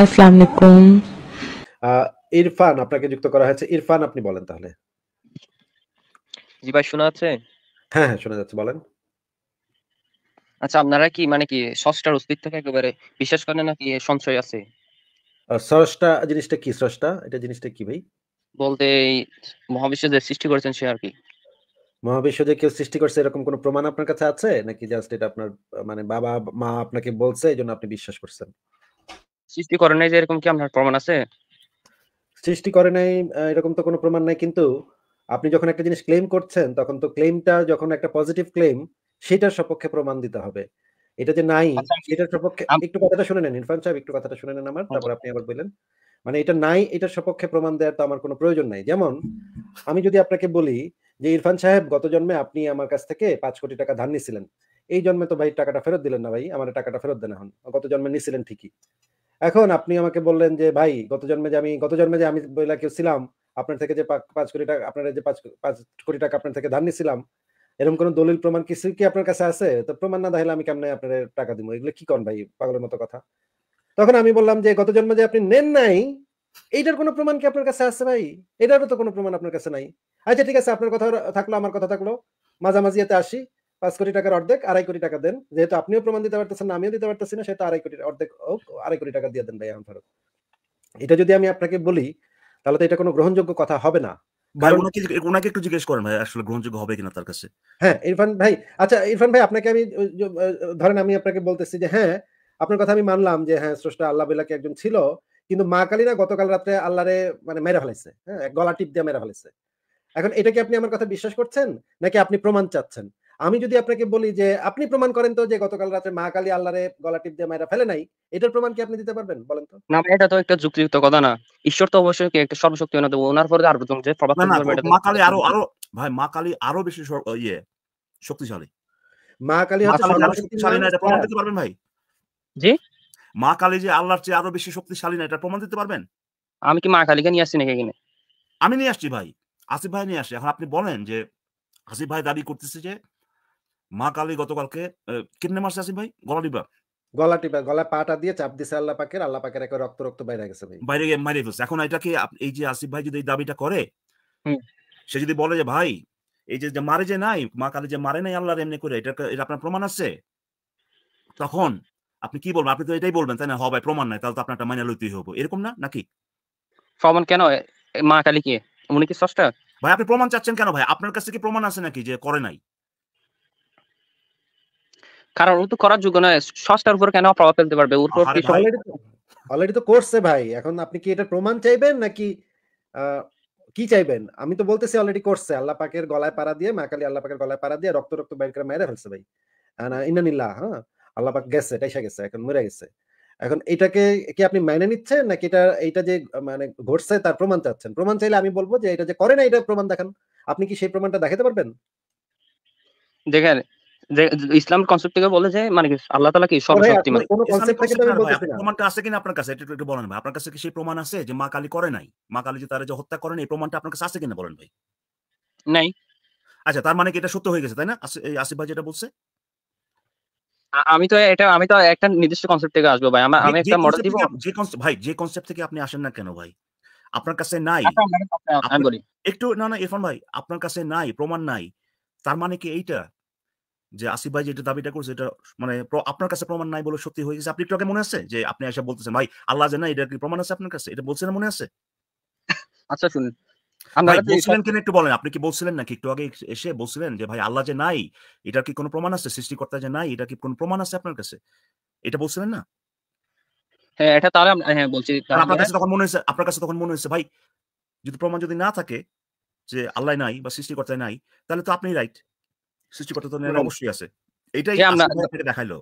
আসসালামু আলাইকুম ইরফান আপনাকে যুক্ত করা হয়েছে ইরফান আপনি বলেন তাহলে জি ভাই শোনা যাচ্ছে হ্যাঁ হ্যাঁ শোনা যাচ্ছে বলেন আচ্ছা আপনারা কি মানে কি একেবারে বিশ্বাস করেন নাকি আছে জিনিসটা কি স্রষ্টা এটা জিনিসটা কি ভাই বলতে মহাবিশ্ব যে সৃষ্টি করেছেন সে আর কি মহাবিশ্ব যে কেউ সৃষ্টি করছে এরকম কোনো প্রমাণ আপনার কাছে আছে নাকি জাস্ট এটা আপনার মানে বাবা মা আপনাকে বলছে এই জন্য আপনি বিশ্বাস করছেন সৃষ্টি করে নাই যে এরকম কি আপনার প্রমাণ আছে সৃষ্টি করে নাই এরকম তো কোনো প্রমাণ নাই কিন্তু আপনি যখন একটা জিনিস ক্লেম করছেন তখন তো ক্লেমটা যখন একটা পজিটিভ ক্লেম সেটার সপক্ষে প্রমাণ দিতে হবে এটা যে নাই এটার আচ্ছা, সপক্ষে একটু কথাটা শুনে নেন ইরফান সাহেব একটু কথাটা শুনে নেন আমার আচ্ছা। তারপর আপনি আবার বললেন মানে এটা নাই এটার সপক্ষে প্রমাণ দেওয়ার তো আমার কোনো প্রয়োজন নাই যেমন আমি যদি আপনাকে বলি যে ইরফান সাহেব গত জন্মে আপনি আমার কাছ থেকে পাঁচ কোটি টাকা ধার নিছিলেন এই জন্মে তো ভাই টাকাটা ফেরত দিলেন না ভাই আমার টাকাটা ফেরত দেন এখন গত জন্মে নিছিলেন ঠিকই এখন আপনি আমাকে বললেন যে ভাই গত জন্মে যে আমি গত জন্মে যে আমি বইলা কেউ ছিলাম আপনার থেকে যে পাঁচ কোটি টাকা আপনার যে পাঁচ পাঁচ কোটি টাকা আপনার থেকে ধার নিয়েছিলাম এরকম কোন দলিল প্রমাণ কিছু কি আপনার কাছে আছে তো প্রমাণ না দেখালে আমি কেমনে আপনার টাকা দিব এগুলো কি কন ভাই পাগলের মতো কথা তখন আমি বললাম যে গত জন্মে যে আপনি নেন নাই এইটার কোনো প্রমাণ কি আপনার কাছে আছে ভাই এটারও তো কোনো প্রমাণ আপনার কাছে নাই আচ্ছা ঠিক আছে আপনার কথা থাকলো আমার কথা থাকলো মাঝামাঝি এতে আসি পাঁচ কোটি টাকার অর্ধেক আড়াই কোটি টাকা দেন যেহেতু আপনিও প্রমাণ দিতে পারতেছেন না আমিও দিতে পারতেছি না সেহেতু আড়াই কোটি অর্ধেক আড়াই কোটি টাকা দিয়ে দেন ভাই ফারুক এটা যদি আমি আপনাকে বলি তাহলে তো এটা কোনো গ্রহণযোগ্য কথা হবে না একটু জিজ্ঞেস করেন ভাই আসলে গ্রহণযোগ্য হবে কিনা তার কাছে হ্যাঁ ইরফান ভাই আচ্ছা ইরফান ভাই আপনাকে আমি ধরেন আমি আপনাকে বলতেছি যে হ্যাঁ আপনার কথা আমি মানলাম যে হ্যাঁ স্রষ্টা আল্লাহ একজন ছিল কিন্তু মা কালীরা গতকাল রাত্রে আল্লাহরে মানে মেরে ফেলাইছে হ্যাঁ গলা টিপ দিয়ে মেরে ফেলাইছে এখন এটা কি আপনি আমার কথা বিশ্বাস করছেন নাকি আপনি প্রমাণ চাচ্ছেন আমি যদি আপনাকে বলি যে আপনি প্রমাণ করেন তো যে গতকাল রাতে মা কালী আল্লাহরে গলা টিপ দিয়ে মায়েরা ফেলে নাই এটার প্রমাণ কি আপনি দিতে পারবেন বলেন তো না এটা তো একটা যুক্তিযুক্ত কথা না ঈশ্বর তো অবশ্যই কি একটা সর্বশক্তি না তো ওনার পরে আর বুঝুন যে প্রভাব মা কালী আরো আরো ভাই মা কালী আরো বেশি ইয়ে শক্তিশালী মা কালী হচ্ছে শক্তিশালী না এটা প্রমাণ হ্যাঁ। দিতে পারবেন ভাই জি মা কালী যে আল্লাহর চেয়ে আরো বেশি শক্তিশালী না এটা প্রমাণ দিতে পারবেন আমি কি মা কালীকে নিয়ে আসছি নাকি এখানে আমি নিয়ে আসছি ভাই আসিফ ভাই নিয়ে আসছি এখন আপনি বলেন যে আসিফ ভাই দাবি করতেছে যে মা কালী গতকালকে কিডনে মারছে আসিফ ভাই গলা টিপা গলা টিপা গলা পাটা দিয়ে চাপ দিছে আল্লাহ পাকের আল্লাহ পাকের একে রক্ত রক্ত বাইরে গেছে ভাই বাইরে গিয়ে মারিয়ে ফেলছে এখন এটা কি এই যে আসিফ ভাই যদি এই দাবিটা করে সে যদি বলে যে ভাই এই যে মারে যে নাই মা কালী যে মারে নাই আল্লাহর এমনি করে এটা এটা আপনার প্রমাণ আছে তখন আপনি কি বলবেন আপনি তো এটাই বলবেন তাই না হবে হ্যাঁ প্রমাণ নাই তাহলে তো আপনার মাইনে লইতেই হবে এরকম না নাকি প্রমাণ কেন মা কালী কি উনি কি সষ্টা ভাই আপনি প্রমাণ চাচ্ছেন কেন ভাই আপনার কাছে কি প্রমাণ আছে নাকি যে করে নাই কারণ ও তো করার যোগ্য নয় সস্তার উপর কেন প্রভাব ফেলতে পারবে ওর উপর অলরেডি তো করছে ভাই এখন আপনি কি এটা প্রমাণ চাইবেন নাকি কি চাইবেন আমি তো বলতেছি অলরেডি করছে আল্লাহ পাকের গলায় পাড়া দিয়ে মা কালী আল্লাহ পাকের গলায় পাড়া দিয়ে রক্ত রক্ত বাইর করে মেরে ফেলছে ভাই ইনানিল্লাহ হ্যাঁ আল্লাহ পাক গেছে টাইসা গেছে এখন মরে গেছে এখন এটাকে কি আপনি মেনে নিচ্ছেন নাকি এটা এটা যে মানে ঘটছে তার প্রমাণ চাচ্ছেন প্রমাণ চাইলে আমি বলবো যে এটা যে করে না এটা প্রমাণ দেখান আপনি কি সেই প্রমাণটা দেখাতে পারবেন দেখেন যে ইসলাম কনসেপ্ট থেকে বলে যে মানে আল্লাহ তালা কি সর্বশক্তিমান কোনো কনসেপ্ট প্রমাণটা আছে কিনা আপনার কাছে একটু বলেন ভাই আপনার কাছে কি সেই প্রমাণ আছে যে মা কালী করে নাই মা কালী যে তারা যে হত্যা করেন এই প্রমাণটা আপনার কাছে আছে কিনা বলেন ভাই নাই আচ্ছা তার মানে কি এটা সত্য হয়ে গেছে তাই না আসিফ ভাই যেটা বলছে আমি তো এটা আমি তো একটা নির্দিষ্ট কনসেপ্ট থেকে আসবো ভাই আমি একটা মডেল দিব যে কনসেপ্ট ভাই যে কনসেপ্ট থেকে আপনি আসেন না কেন ভাই আপনার কাছে নাই আচ্ছা, একটু না না ইরফান ভাই আপনার কাছে নাই প্রমাণ নাই তার মানে কি এইটা যে আসিফ ভাই যেটা দাবিটা করছে এটা মানে আপনার কাছে প্রমাণ নাই বলে সত্যি হয়ে গেছে আপনি একটু মনে আছে যে আপনি এসে বলতেছেন ভাই আল্লাহ জানা এটা কি প্রমাণ আছে আপনার কাছে এটা বলছেন মনে আছে আচ্ছা শুনুন একটু বলেন আপনি বলছিলেন একটু আগে বলছিলেন আল্লাহ এটার কি প্রমাণ আছে সৃষ্টিকর্তা যে নাই এটা কি প্রমাণ আছে আপনার কাছে এটা বলছিলেন না হ্যাঁ, হ্যাঁ, বলছি হ্যাঁ। আপনার কাছে তখন মনে আপনার কাছে তখন মনে ভাই যদি প্রমাণ যদি না থাকে যে আল্লাহ নাই বা সৃষ্টিকর্তায় নাই তাহলে তো আপনি রাইট মানে অবশ্যই আছে এটাই দেখাইলো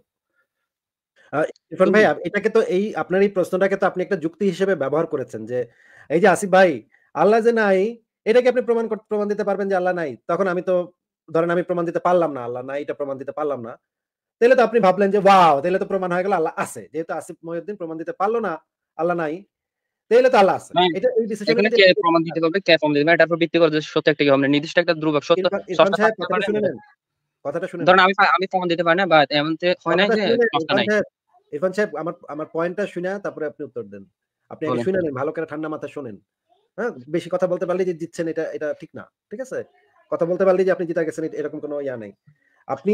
ইরফান ভাই এটাকে তো এই আপনার এই প্রশ্নটাকে তো আপনি একটা যুক্তি হিসেবে ব্যবহার করেছেন যে এই যে আসিফ ভাই আল্লাহ যে নাই এটাকে আপনি প্রমাণ প্রমাণ দিতে পারবেন যে আল্লাহ নাই তখন আমি তো ধরেন আমি প্রমাণ দিতে পারলাম না আল্লাহ নাই এটা প্রমাণ দিতে পারলাম না তাহলে তো আপনি ভাবলেন যে ওয়াও তাহলে তো প্রমাণ হয়ে গেল আল্লাহ আছে যেহেতু আসিফ মহিউদ্দিন প্রমাণ দিতে পারলো না আল্লাহ নাই তাহলে তো আল্লাহ আছে হ্যাঁ। এটা এই প্রমাণ দিতে কে প্রমাণ দিতে এটার উপর ভিত্তি করে সত্য একটা কি হবে মানে নির্দিষ্ট একটা সত্য আমি আমি প্রমাণ দিতে পারি না বা হয় না যে নাই ইরফান সাহেব আমার আমার পয়েন্টটা শুনে তারপরে আপনি উত্তর দেন আপনি আগে শুনে নেন ভালো করে ঠান্ডা মাথা শোনেন হ্যাঁ বেশি কথা বলতে পারলে যে জিতছেন এটা এটা ঠিক না ঠিক আছে কথা বলতে পারলে যে আপনি জিতা গেছেন এরকম কোনো ইয়া নেই আপনি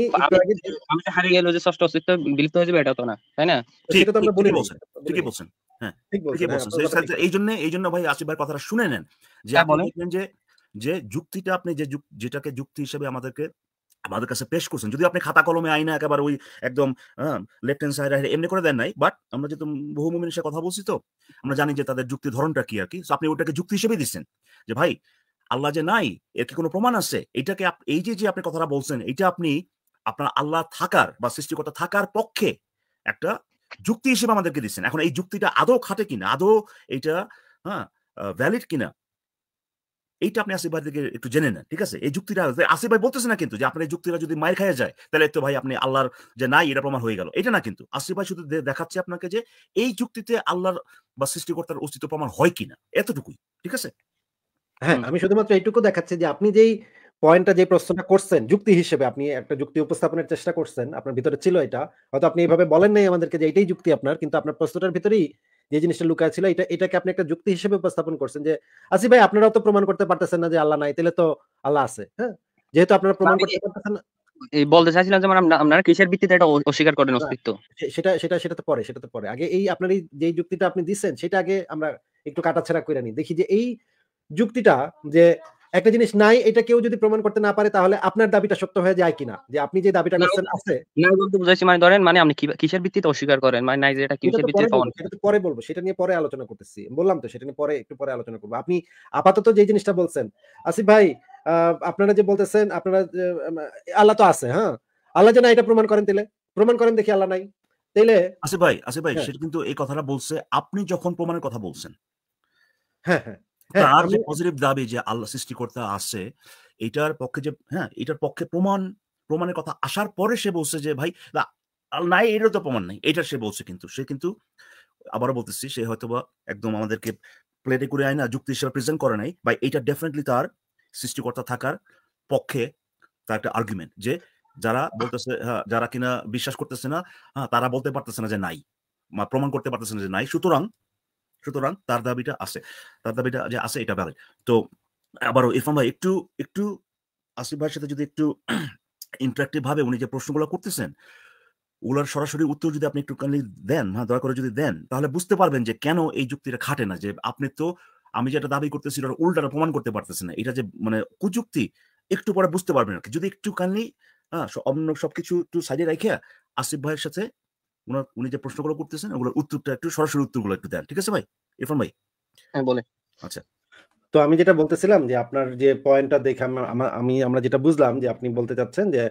হারিয়ে গেল যে ষষ্ঠ অস্তিত্ব বিলুপ্ত হয়ে যাবে এটা তো না তাই না সেটা তো আমরা বলি বলছেন ঠিকই বলছেন হ্যাঁ, হ্যাঁ এই জন্য এই জন্য ভাই আসিফ ভাই কথাটা শুনে নেন যে হ্যাঁ, যে যে যুক্তিটা আপনি যে যেটাকে যুক্তি হিসেবে আমাদেরকে আমাদের কাছে পেশ করছেন যদি আপনি খাতা কলমে আইনা একেবারে ওই একদম লেফট হ্যান্ড সাইড এমনি করে দেন নাই বাট আমরা যেহেতু বহু মুমিনের সাথে কথা বলছি তো আমরা জানি যে তাদের যুক্তি ধরনটা কি আর কি আপনি ওটাকে যুক্তি হিসেবে দিচ্ছেন যে ভাই আল্লাহ যে নাই এর কি কোনো প্রমাণ আছে এটাকে এই যে যে আপনি কথাটা বলছেন এটা আপনি আপনার আল্লাহ থাকার বা সৃষ্টিকর্তা থাকার পক্ষে একটা যুক্তি হিসেবে আমাদেরকে দিচ্ছেন এখন এই যুক্তিটা আদৌ খাটে কিনা আদৌ এটা হ্যাঁ ভ্যালিড কিনা এইটা আপনি আসিফ ভাই থেকে একটু জেনে নেন ঠিক আছে এই যুক্তিটা আসিফ ভাই বলতেছে না কিন্তু যে আপনার এই যুক্তিটা যদি মায়ের খাইয়ে যায় তাহলে তো ভাই আপনি আল্লাহর যে নাই এটা প্রমাণ হয়ে গেল এটা না কিন্তু আসিফ ভাই শুধু দেখাচ্ছে আপনাকে যে এই যুক্তিতে আল্লাহর বা সৃষ্টিকর্তার অস্তিত্ব প্রমাণ হয় কিনা এতটুকুই ঠিক আছে হ্যাঁ আমি শুধুমাত্র এইটুকু দেখাচ্ছি যে আপনি যেই পয়েন্টটা যে প্রশ্নটা করছেন যুক্তি হিসেবে আপনি একটা যুক্তি উপস্থাপনের চেষ্টা করছেন আপনার ভিতরে ছিল এটা হয়তো আপনি এইভাবে বলেন নাই আমাদেরকে যে এটাই যুক্তি আপনার কিন্তু আপনার প্রশ্নটার ভিতরেই যে জিনিসটা লুকা ছিল এটা এটাকে আপনি একটা যুক্তি হিসেবে উপস্থাপন করছেন যে আসি ভাই আপনারাও তো প্রমাণ করতে পারতেছেন না যে আল্লাহ নাই তাহলে তো আল্লাহ আছে হ্যাঁ যেহেতু আপনারা প্রমাণ করতে পারতেছেন না এই বলতে চাইছিলাম যে আপনারা কিসের ভিত্তিতে এটা অস্বীকার করেন অস্তিত্ব সেটা সেটা সেটা তো পরে সেটা তো পরে আগে এই আপনার এই যে যুক্তিটা আপনি দিচ্ছেন সেটা আগে আমরা একটু কাটাছেড়া করে নি দেখি যে এই যুক্তিটা যে একটা জিনিস নাই এটা কেউ যদি প্রমাণ করতে না পারে তাহলে আপনার দাবিটা সত্য হয়ে যায় কিনা যে আপনি যে দাবিটা করছেন আছে না বলতে বুঝাইছি মানে ধরেন মানে আপনি কিসের ভিত্তিতে অস্বীকার করেন মানে নাই যে এটা কিসের ভিত্তিতে পাওয়া সেটা তো পরে বলবো সেটা নিয়ে পরে আলোচনা করতেছি বললাম তো সেটা নিয়ে পরে একটু পরে আলোচনা করব আপনি আপাতত যে জিনিসটা বলছেন আসিফ ভাই আপনারা যে বলতেছেন আপনারা আল্লাহ তো আছে হ্যাঁ আল্লাহ যে এটা প্রমাণ করেন তাহলে প্রমাণ করেন দেখি আল্লাহ নাই তাইলে আসিফ ভাই আসিফ ভাই হ্যাঁ। সেটা কিন্তু এই কথাটা বলছে আপনি যখন প্রমাণের কথা বলছেন হ্যাঁ হ্যাঁ তার যে পজিটিভ হ্যাঁ, দাবি যে আল্লাহ সৃষ্টিকর্তা আছে এটার পক্ষে যে হ্যাঁ এটার পক্ষে প্রমাণ প্রমাণের কথা আসার পরে সে বলছে যে ভাই নাই এরও তো প্রমাণ নাই এটা সে বলছে কিন্তু সে কিন্তু আবারও বলতেছি সে হয়তো বা একদম আমাদেরকে প্লেটে করে আয় না যুক্তি হিসেবে প্রেজেন্ট করে নাই বা এটা ডেফিনেটলি তার সৃষ্টিকর্তা থাকার পক্ষে তার একটা আর্গুমেন্ট যে যারা বলতেছে হ্যাঁ যারা কিনা বিশ্বাস করতেছে না হ্যাঁ তারা বলতে পারতেছে না যে নাই প্রমাণ করতে পারতেছে না যে নাই সুতরাং সুতরাং তার দাবিটা আছে তার দাবিটা যে আছে এটা ভ্যালিড তো আবারও ইরফান ভাই একটু একটু আসিফ ভাইয়ের সাথে যদি একটু ইন্টারাক্টিভ ভাবে উনি যে প্রশ্নগুলো করতেছেন ওগুলোর সরাসরি উত্তর যদি আপনি একটু দেন হ্যাঁ দয়া করে যদি দেন তাহলে বুঝতে পারবেন যে কেন এই যুক্তিটা খাটে না যে আপনি তো আমি যেটা দাবি করতেছি ওটা উল্টাটা প্রমাণ করতে পারতেছি না এটা যে মানে কুযুক্তি একটু পরে বুঝতে পারবেন আর যদি একটু কানলি হ্যাঁ অন্য সবকিছু একটু সাইডে রেখে আসিফ ভাইয়ের সাথে ওনার উনি যে প্রশ্নগুলো করতেছেন ওগুলোর উত্তরটা একটু সরাসরি উত্তরগুলো একটু দেন ঠিক আছে ভাই ইরফান ভাই হ্যাঁ বলে আচ্ছা তো আমি যেটা বলতেছিলাম যে আপনার যে পয়েন্টটা দেখে আমি আমরা যেটা বুঝলাম যে আপনি বলতে চাচ্ছেন যে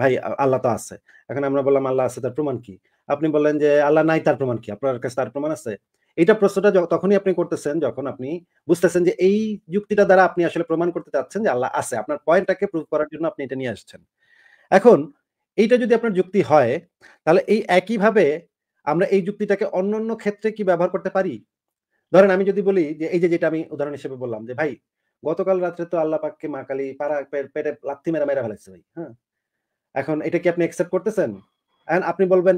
ভাই আল্লাহ তো আছে এখন আমরা বললাম আল্লাহ আছে তার প্রমাণ কি আপনি বললেন যে আল্লাহ নাই তার প্রমাণ কি আপনার কাছে তার প্রমাণ আছে এইটা প্রশ্নটা তখনই আপনি করতেছেন যখন আপনি বুঝতেছেন যে এই যুক্তিটা দ্বারা আপনি আসলে প্রমাণ করতে চাচ্ছেন যে আল্লাহ আছে আপনার পয়েন্টটাকে প্রুভ করার জন্য আপনি এটা নিয়ে আসছেন এখন এইটা যদি আপনার যুক্তি হয় তাহলে এই একইভাবে আমরা এই যুক্তিটাকে অন্য অন্য ক্ষেত্রে কি ব্যবহার করতে পারি ধরেন আমি যদি বলি যে এই যে যেটা আমি উদাহরণ হিসেবে বললাম যে ভাই গতকাল রাত্রে তো আল্লাহ পাককে মা কালী পাড়া পেটে লাত্তি মেরা মেরা ফেলেছে ভাই হ্যাঁ এখন এটা কি আপনি অ্যাকসেপ্ট করতেছেন এখন আপনি বলবেন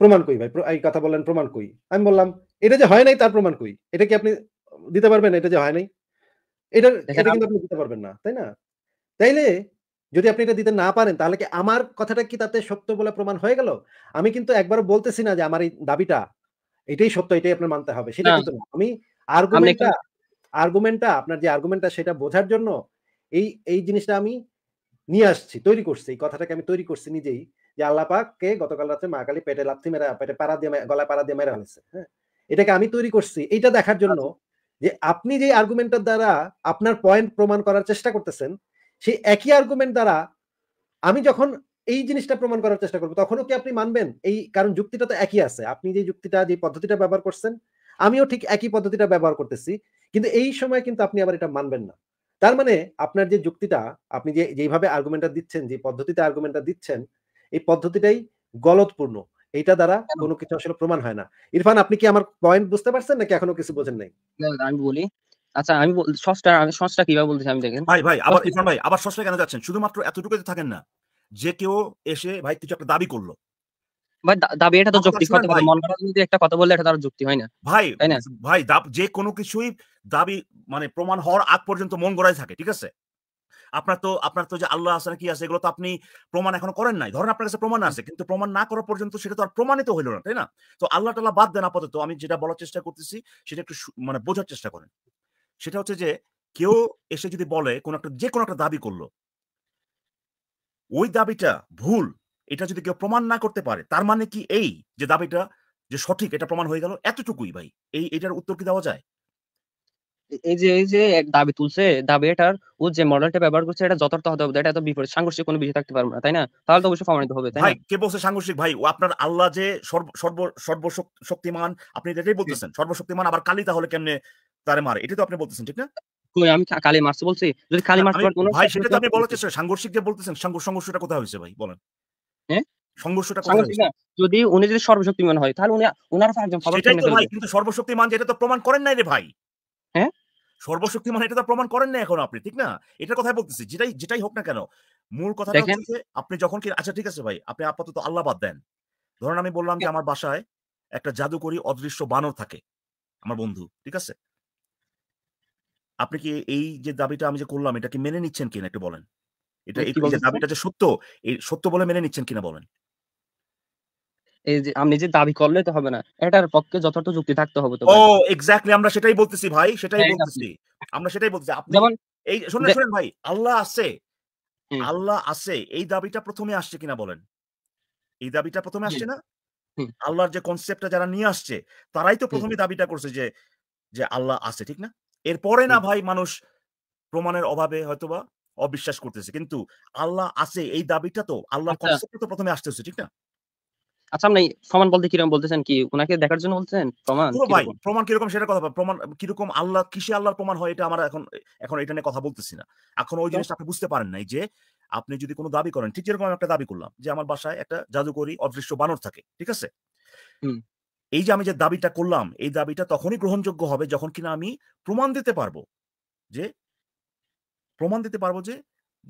প্রমাণ কই ভাই এই কথা বললেন প্রমাণ কই আমি বললাম এটা যে হয় নাই তার প্রমাণ কই এটা কি আপনি দিতে পারবেন এটা যে হয় নাই এটা এটা কিন্তু আপনি দিতে পারবেন না তাই না তাইলে যদি আপনি এটা দিতে না পারেন তাহলে কি আমার কথাটা কি তাতে সত্য বলে প্রমাণ হয়ে গেল আমি কিন্তু একবার বলতেছি না যে আমার এই দাবিটা এটাই সত্য এটাই আপনার মানতে হবে সেটা কিন্তু না আমি আর্গুমেন্টটা আর্গুমেন্টটা আপনার যে আর্গুমেন্টটা সেটা বোঝার জন্য এই এই জিনিসটা আমি নিয়ে আসছি তৈরি করছি এই কথাটাকে আমি তৈরি করছি নিজেই যে আল্লাহ পাককে গতকাল রাতে মা কালী পেটে লাথি মেরা পেটে পাড়া দিয়ে গলায় পাড়া দিয়ে মেরা হয়েছে হ্যাঁ এটাকে আমি তৈরি করছি এটা দেখার জন্য আচ্ছা। যে আপনি যে আর্গুমেন্টের দ্বারা আপনার পয়েন্ট প্রমাণ করার চেষ্টা করতেছেন সেই একই আর্গুমেন্ট দ্বারা আমি যখন এই জিনিসটা প্রমাণ করার চেষ্টা করবো তখনও কি আপনি মানবেন এই কারণ যুক্তিটা তো একই আছে আপনি যে যুক্তিটা যে পদ্ধতিটা ব্যবহার করছেন আমিও ঠিক একই পদ্ধতিটা ব্যবহার করতেছি কিন্তু এই সময় কিন্তু আপনি আবার এটা মানবেন না তার মানে আপনার যে যুক্তিটা আপনি যে যেভাবে আর্গুমেন্টটা দিচ্ছেন যে পদ্ধতিতে আর্গুমেন্টটা দিচ্ছেন এই পদ্ধতিটাই গলতপূর্ণ এটা দ্বারা কোনো কিছু আসলে প্রমাণ হয় না ইরফান আপনি কি আমার পয়েন্ট বুঝতে পারছেন নাকি এখনো কিছু বোঝেন নাই আমি বলি আচ্ছা আমি সস্তা আমি সস্তা কিভাবে বলতেছি আমি দেখেন ভাই ভাই আবার ইরফান ভাই আবার সস্তা কেন যাচ্ছেন শুধুমাত্র এতটুকুতে থাকেন না যে কেউ এসে ভাই কিছু একটা দাবি করলো ভাই দাবি এটা তো যুক্তি কথা বলে মন করা যদি একটা কথা বলে এটা তার যুক্তি হয় না ভাই তাই না ভাই যে কোনো কিছুই দাবি মানে প্রমাণ হওয়ার আগ পর্যন্ত মন গড়াই থাকে ঠিক আছে আপনার তো আপনার তো যে আল্লাহ আছে কি আছে এগুলো তো আপনি প্রমাণ এখনো করেন নাই ধরেন আপনার কাছে প্রমাণ আছে কিন্তু প্রমাণ না করা পর্যন্ত সেটা তো আর প্রমাণিত হইলো না তাই না তো আল্লাহ তালা বাদ দেন আপাতত আমি যেটা বলার চেষ্টা করতেছি সেটা একটু মানে বোঝার চেষ্টা করেন সেটা হচ্ছে যে কেউ এসে যদি বলে কোন একটা যে কোনো একটা দাবি করলো ওই দাবিটা ভুল এটা যদি কেউ প্রমাণ না করতে পারে তার মানে কি এই যে দাবিটা যে সঠিক এটা প্রমাণ হয়ে গেল এতটুকুই ভাই এই এটার উত্তর কি দেওয়া যায় এই যে এই যে এক দাবি তুলছে দাবি এটার ও যে মডেলটা ব্যবহার করছে এটা যথার্থ হতে হবে এটা এত বিপরীত সাংঘর্ষিক কোনো বিষয় থাকতে পারবে না তাই না তাহলে তো অবশ্যই প্রমাণিত হবে ভাই কে বলছে সাংঘর্ষিক ভাই ও আপনার আল্লাহ যে সর্ব সর্ব শক্তিমান আপনি এটাই বলতেছেন সর্বশক্তিমান আবার কালি তাহলে কেমনে তারে মারে এটা তো আপনি বলতেছেন ঠিক না কই আমি কালি মারছি বলছি যদি কালি মারতে পারতো ভাই সেটা তো আপনি বলতে চাই সাংঘর্ষিক যে বলতেছেন সংঘর্ষটা কোথায় হয়েছে ভাই বলেন হ্যাঁ সংঘর্ষটা যদি উনি যদি সর্বশক্তিমান হয় তাহলে উনি উনার একজন সেটাই কিন্তু সর্বশক্তিমান যেটা তো প্রমাণ করেন নাই রে ভাই হ্যাঁ? সর্বশক্তি মানে এটা তো প্রমাণ করেন না এখন আপনি ঠিক না এটা কথাই বলতেছি যেটাই যেটাই হোক না কেন মূল কথাটা হচ্ছে আপনি যখন কি আচ্ছা ঠিক আছে ভাই আপনি আপাতত আল্লাহ বাদ দেন ধরুন আমি বললাম যে হ্যাঁ। আমার বাসায় একটা জাদুকরি অদৃশ্য বানর থাকে আমার বন্ধু ঠিক আছে আপনি কি এই যে দাবিটা আমি যে করলাম এটা কি মেনে নিচ্ছেন কিনা একটু বলেন এটা এই দাবিটা যে সত্য এই সত্য বলে মেনে নিচ্ছেন কিনা বলেন এই যে দাবি করলে তো হবে না এটার পক্ষে যথার্থ যুক্তি থাকতে হবে তো ও এক্স্যাক্টলি আমরা সেটাই বলতেছি ভাই সেটাই হ্যাঁ, বলতেছি আমরা সেটাই বলতেছি আপনি এই শুনেন শুনেন ভাই আল্লাহ আছে আল্লাহ আছে এই দাবিটা প্রথমে আসছে কিনা বলেন এই দাবিটা প্রথমে আসছে না আল্লাহর যে কনসেপ্টটা যারা নিয়ে আসছে তারাই তো প্রথমে দাবিটা করছে যে যে আল্লাহ আছে ঠিক না এরপরে না ভাই মানুষ প্রমাণের অভাবে হয়তোবা অবিশ্বাস করতেছে কিন্তু আল্লাহ আছে এই দাবিটা তো আল্লাহর কনসেপ্ট আচ্ছা। তো প্রথমে আসতেছে ঠিক না আচ্ছা আপনি প্রমাণ বলতে কিরকম বলতেছেন কি উনাকে দেখার জন্য বলতেছেন প্রমাণ ভাই প্রমাণ কিরকম সেটা কথা প্রমাণ কিরকম আল্লাহ কিসে আল্লাহর প্রমাণ হয় এটা আমার এখন এখন এটা নিয়ে কথা বলতেছি না এখন ওই আচ্ছা। জিনিসটা আপনি বুঝতে পারেন নাই যে আপনি যদি কোনো দাবি করেন ঠিক যেরকম একটা দাবি করলাম যে আমার বাসায় একটা জাদুকরি অদৃশ্য বানর থাকে ঠিক আছে এই যে আমি যে দাবিটা করলাম এই দাবিটা তখনই গ্রহণযোগ্য হবে যখন কিনা আমি প্রমাণ দিতে পারবো যে প্রমাণ দিতে পারবো যে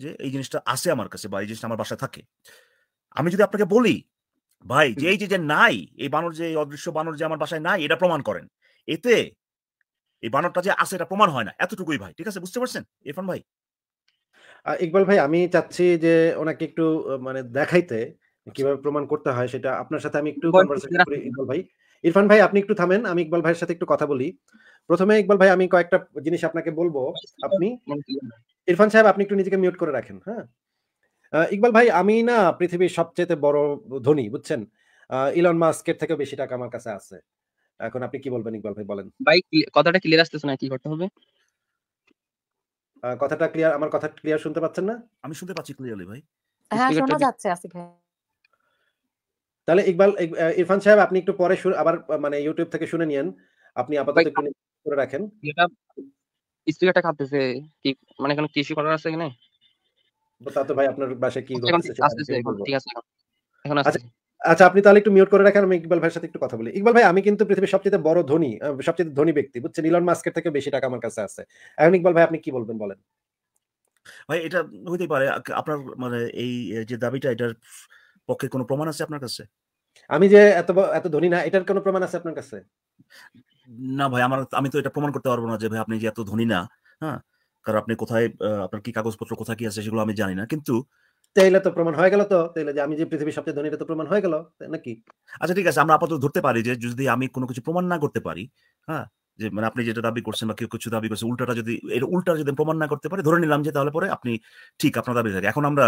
যে এই জিনিসটা আছে আমার কাছে বা এই জিনিসটা আমার বাসায় থাকে আমি যদি আপনাকে বলি ভাই যে এই যে নাই এই বানর যে অদৃশ্য বানর যে আমার বাসায় নাই এটা প্রমাণ করেন এতে এই বানরটা যে আছে এটা প্রমাণ হয় না এতটুকুই ভাই ঠিক আছে বুঝতে পারছেন ইরফান ভাই ইকবাল ভাই আমি চাচ্ছি যে ওনাকে একটু মানে দেখাইতে আচ্ছা। কিভাবে প্রমাণ করতে হয় সেটা আপনার সাথে আমি একটু কনভারসেশন করি ইকবাল ভাই ইরফান ভাই আপনি একটু থামেন আমি ইকবাল ভাইয়ের সাথে একটু কথা বলি প্রথমে ইকবাল ভাই আমি কয়েকটা জিনিস আপনাকে বলবো আপনি ইরফান সাহেব আপনি একটু নিজেকে মিউট করে রাখেন হ্যাঁ ইকবাল ভাই আমি না পৃথিবীর সবচেয়ে বড় ধনী বুঝছেন ইলন মাস্কের থেকে বেশি টাকা আমার কাছে আছে এখন আপনি কি বলবেন ইকবাল ভাই বলেন ভাই কথাটা ক্লিয়ার আসতেছে না কি করতে হবে কথাটা ক্লিয়ার আমার কথা ক্লিয়ার শুনতে পাচ্ছেন না আমি শুনতে পাচ্ছি ক্লিয়ারলি ভাই হ্যাঁ শোনা যাচ্ছে আসিফ ভাই তাহলে ইকবাল ইরফান সাহেব আপনি একটু পরে আবার মানে ইউটিউব থেকে শুনে নিয়েন আপনি আপাতত একটু করে রাখেন এটা স্পিকারটা কাঁপতেছে কি মানে কোনো টিস্যু করার আছে কি না তা তো ভাই আপনার বাসায় কি আচ্ছা, আচ্ছা আপনি তাহলে একটু মিউট করে রাখেন আমি ইকবাল ভাইয়ের সাথে একটু কথা বলি ইকবাল ভাই আমি কিন্তু পৃথিবীর সবচেয়ে বড় ধনী সবচেয়ে ধনী ব্যক্তি বুঝছেন ইলন মাস্কের থেকে বেশি টাকা আমার কাছে আছে এখন ইকবাল ভাই আপনি কি বলবেন বলেন ভাই এটা হইতে পারে আপনার মানে এই যে দাবিটা এটার পক্ষে কোনো প্রমাণ আছে আপনার কাছে আমি যে এত এত ধনী না এটার কোনো প্রমাণ আছে আপনার কাছে না ভাই আমার আমি তো এটা প্রমাণ করতে পারবো না যে ভাই আপনি যে এত ধনী না হ্যাঁ কারণ আপনি কোথায় আপনার কি কাগজপত্র কোথায় কি আছে সেগুলো আমি জানি না কিন্তু তাইলে তো প্রমাণ হয়ে গেল তো তাইলে যে আমি যে পৃথিবীর সবচেয়ে ধনী এটা তো প্রমাণ হয়ে গেল নাকি আচ্ছা ঠিক আছে আমরা আপাতত ধরতে পারি যে যদি আমি কোনো কিছু প্রমাণ না করতে পারি হ্যাঁ যে মানে আপনি যেটা দাবি করছেন বা কেউ কিছু দাবি করছে উল্টাটা যদি এর উল্টা যদি প্রমাণ না করতে পারে ধরে নিলাম যে তাহলে পরে আপনি ঠিক আপনার দাবি থাকে এখন আমরা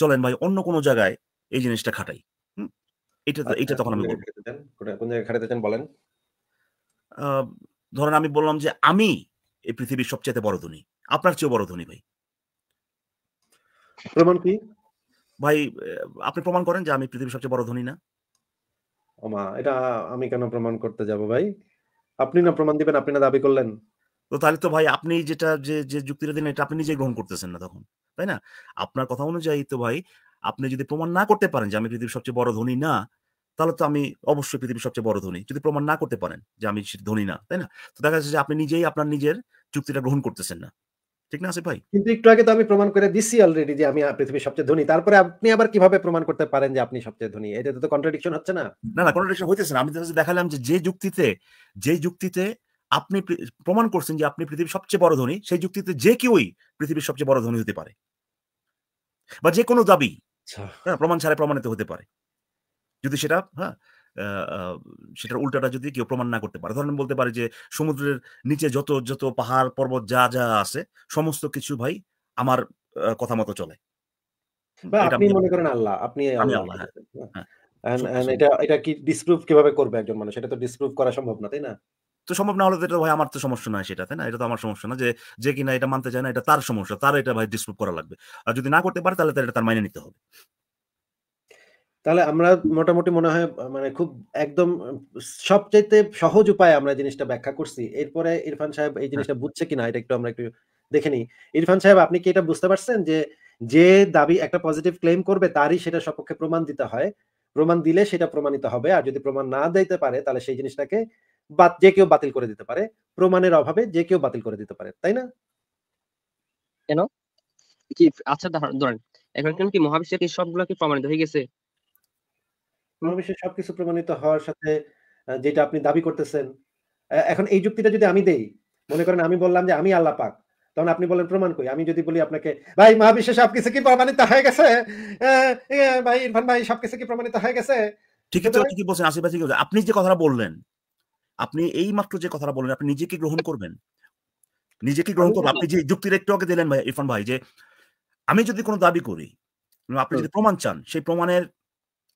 চলেন ভাই অন্য কোনো জায়গায় এই জিনিসটা খাটাই এটা এটা আচ্ছা, তখন আমি বলবো কোন জায়গায় খাটাতে চান বলেন ধরেন আমি বললাম যে আমি এই পৃথিবীর সবচেয়ে বড় ধনী আপনার চেয়েও বড় ধনী ভাই প্রমাণ কি ভাই আপনি প্রমাণ করেন যে আমি পৃথিবীর সবচেয়ে বড় ধনী না ওমা এটা আমি কেন প্রমাণ করতে যাব ভাই আপনি না প্রমাণ দিবেন আপনি না দাবি করলেন তো তাহলে তো ভাই আপনি যেটা যে যে যুক্তিটা দিলেন এটা আপনি নিজে গ্রহণ করতেছেন না তখন তাই না আপনার কথা অনুযায়ী তো ভাই আপনি যদি প্রমাণ না করতে পারেন যে আমি পৃথিবীর সবচেয়ে বড় ধনী না তাহলে তো আমি অবশ্যই পৃথিবীর সবচেয়ে বড় ধনী যদি প্রমাণ না করতে পারেন যে আমি ধনী না তাই না তো দেখা যাচ্ছে যে আপনি নিজেই আপনার নিজের যুক্তিটা গ্রহণ করতেছেন না ঠিক না আসিফ ভাই কিন্তু একটু আগে তো আমি প্রমাণ করে দিছি অলরেডি যে আমি পৃথিবীর সবচেয়ে ধনী তারপরে আপনি আবার কিভাবে প্রমাণ করতে পারেন যে আপনি সবচেয়ে ধনী এটা তো কন্ট্রাডিকশন হচ্ছে না না না কন্ট্রাডিকশন হইতেছে না আমি তো দেখালাম যে যে যুক্তিতে যে যুক্তিতে আপনি প্রমাণ করছেন যে আপনি পৃথিবীর সবচেয়ে বড় ধনী সেই যুক্তিতে যে কেউই পৃথিবীর সবচেয়ে বড় ধনী হতে পারে বা যে কোনো দাবি আচ্ছা। হ্যাঁ, প্রমাণ ছাড়া প্রমাণিত হতে পারে যদি সেটা হ্যাঁ সেটার উল্টাটা যদি কেউ প্রমাণ না করতে পারে ধরেন বলতে পারে যে সমুদ্রের নিচে যত যত পাহাড় পর্বত যা যা আছে সমস্ত কিছু ভাই আমার কথা মতো চলে আপনি মনে করেন আল্লাহ আপনি হ্যাঁ। হ্যাঁ। হ্যাঁ, এটা এটা কি ডিসপ্রুভ কিভাবে করবে একজন মানুষ সেটা তো ডিসপ্রুভ করা সম্ভব না তাই না তো সম্ভব না হলে এটা ভাই আমার তো সমস্যা নয় সেটা তাই না এটা তো আমার সমস্যা না যে যে কিনা এটা মানতে চায় না এটা তার সমস্যা তার এটা ভাই ডিসপ্রুভ করা লাগবে আর যদি না করতে পারে তাহলে এটা তার মাইনে নিতে হবে তাহলে আমরা মোটামুটি মনে হয় মানে খুব একদম সবচাইতে সহজ উপায়ে আমরা জিনিসটা ব্যাখ্যা করছি এরপরে ইরফান সাহেব এই জিনিসটা হ্যাঁ। বুঝছে কিনা এটা একটু আমরা একটু দেখে নিই ইরফান সাহেব আপনি কি এটা বুঝতে পারছেন যে যে দাবি একটা পজিটিভ ক্লেম করবে তারই সেটা সপক্ষে প্রমাণ দিতে হয় প্রমাণ দিলে সেটা প্রমাণিত হবে আর যদি প্রমাণ না দিতে পারে তাহলে সেই জিনিসটাকে বাদ যে কেউ বাতিল করে দিতে পারে প্রমাণের অভাবে যে কেউ বাতিল করে দিতে পারে তাই না কেন কি আচ্ছা ধরেন এখন কি মহাবিশ্বের কি সবগুলো কি প্রমাণিত হয়ে গেছে মহাবিশ্বের সবকিছু প্রমাণিত হওয়ার সাথে যেটা আপনি দাবি করতেছেন, এখন এই যুক্তিটা যদি আমি দেই, মনে করেন আমি বললাম যে আমি আল্লাহ পাক। তখন আপনি বলেন প্রমাণ করি আমি যদি বলি আপনাকে, "ভাই মহাবিশ্বের সবকিছু কি প্রমাণিত হয়ে গেছে? ভাই ইরফান ভাই সবকিছু কি প্রমাণিত হয়ে গেছে?" ঠিক আছে ঠিকই বলছেন আসিফ ভাই আপনি যে কথাটা বললেন, আপনি এই মাত্র যে কথাটা বললেন আপনি নিজেকে গ্রহণ করবেন? নিজেকে গ্রহণ করবেন? আপনি যে যুক্তির একটু আগে দিলেন ভাই ইরফান ভাই যে আমি যদি কোনো দাবি করি, আপনি যদি প্রমাণ চান সেই প্রমাণের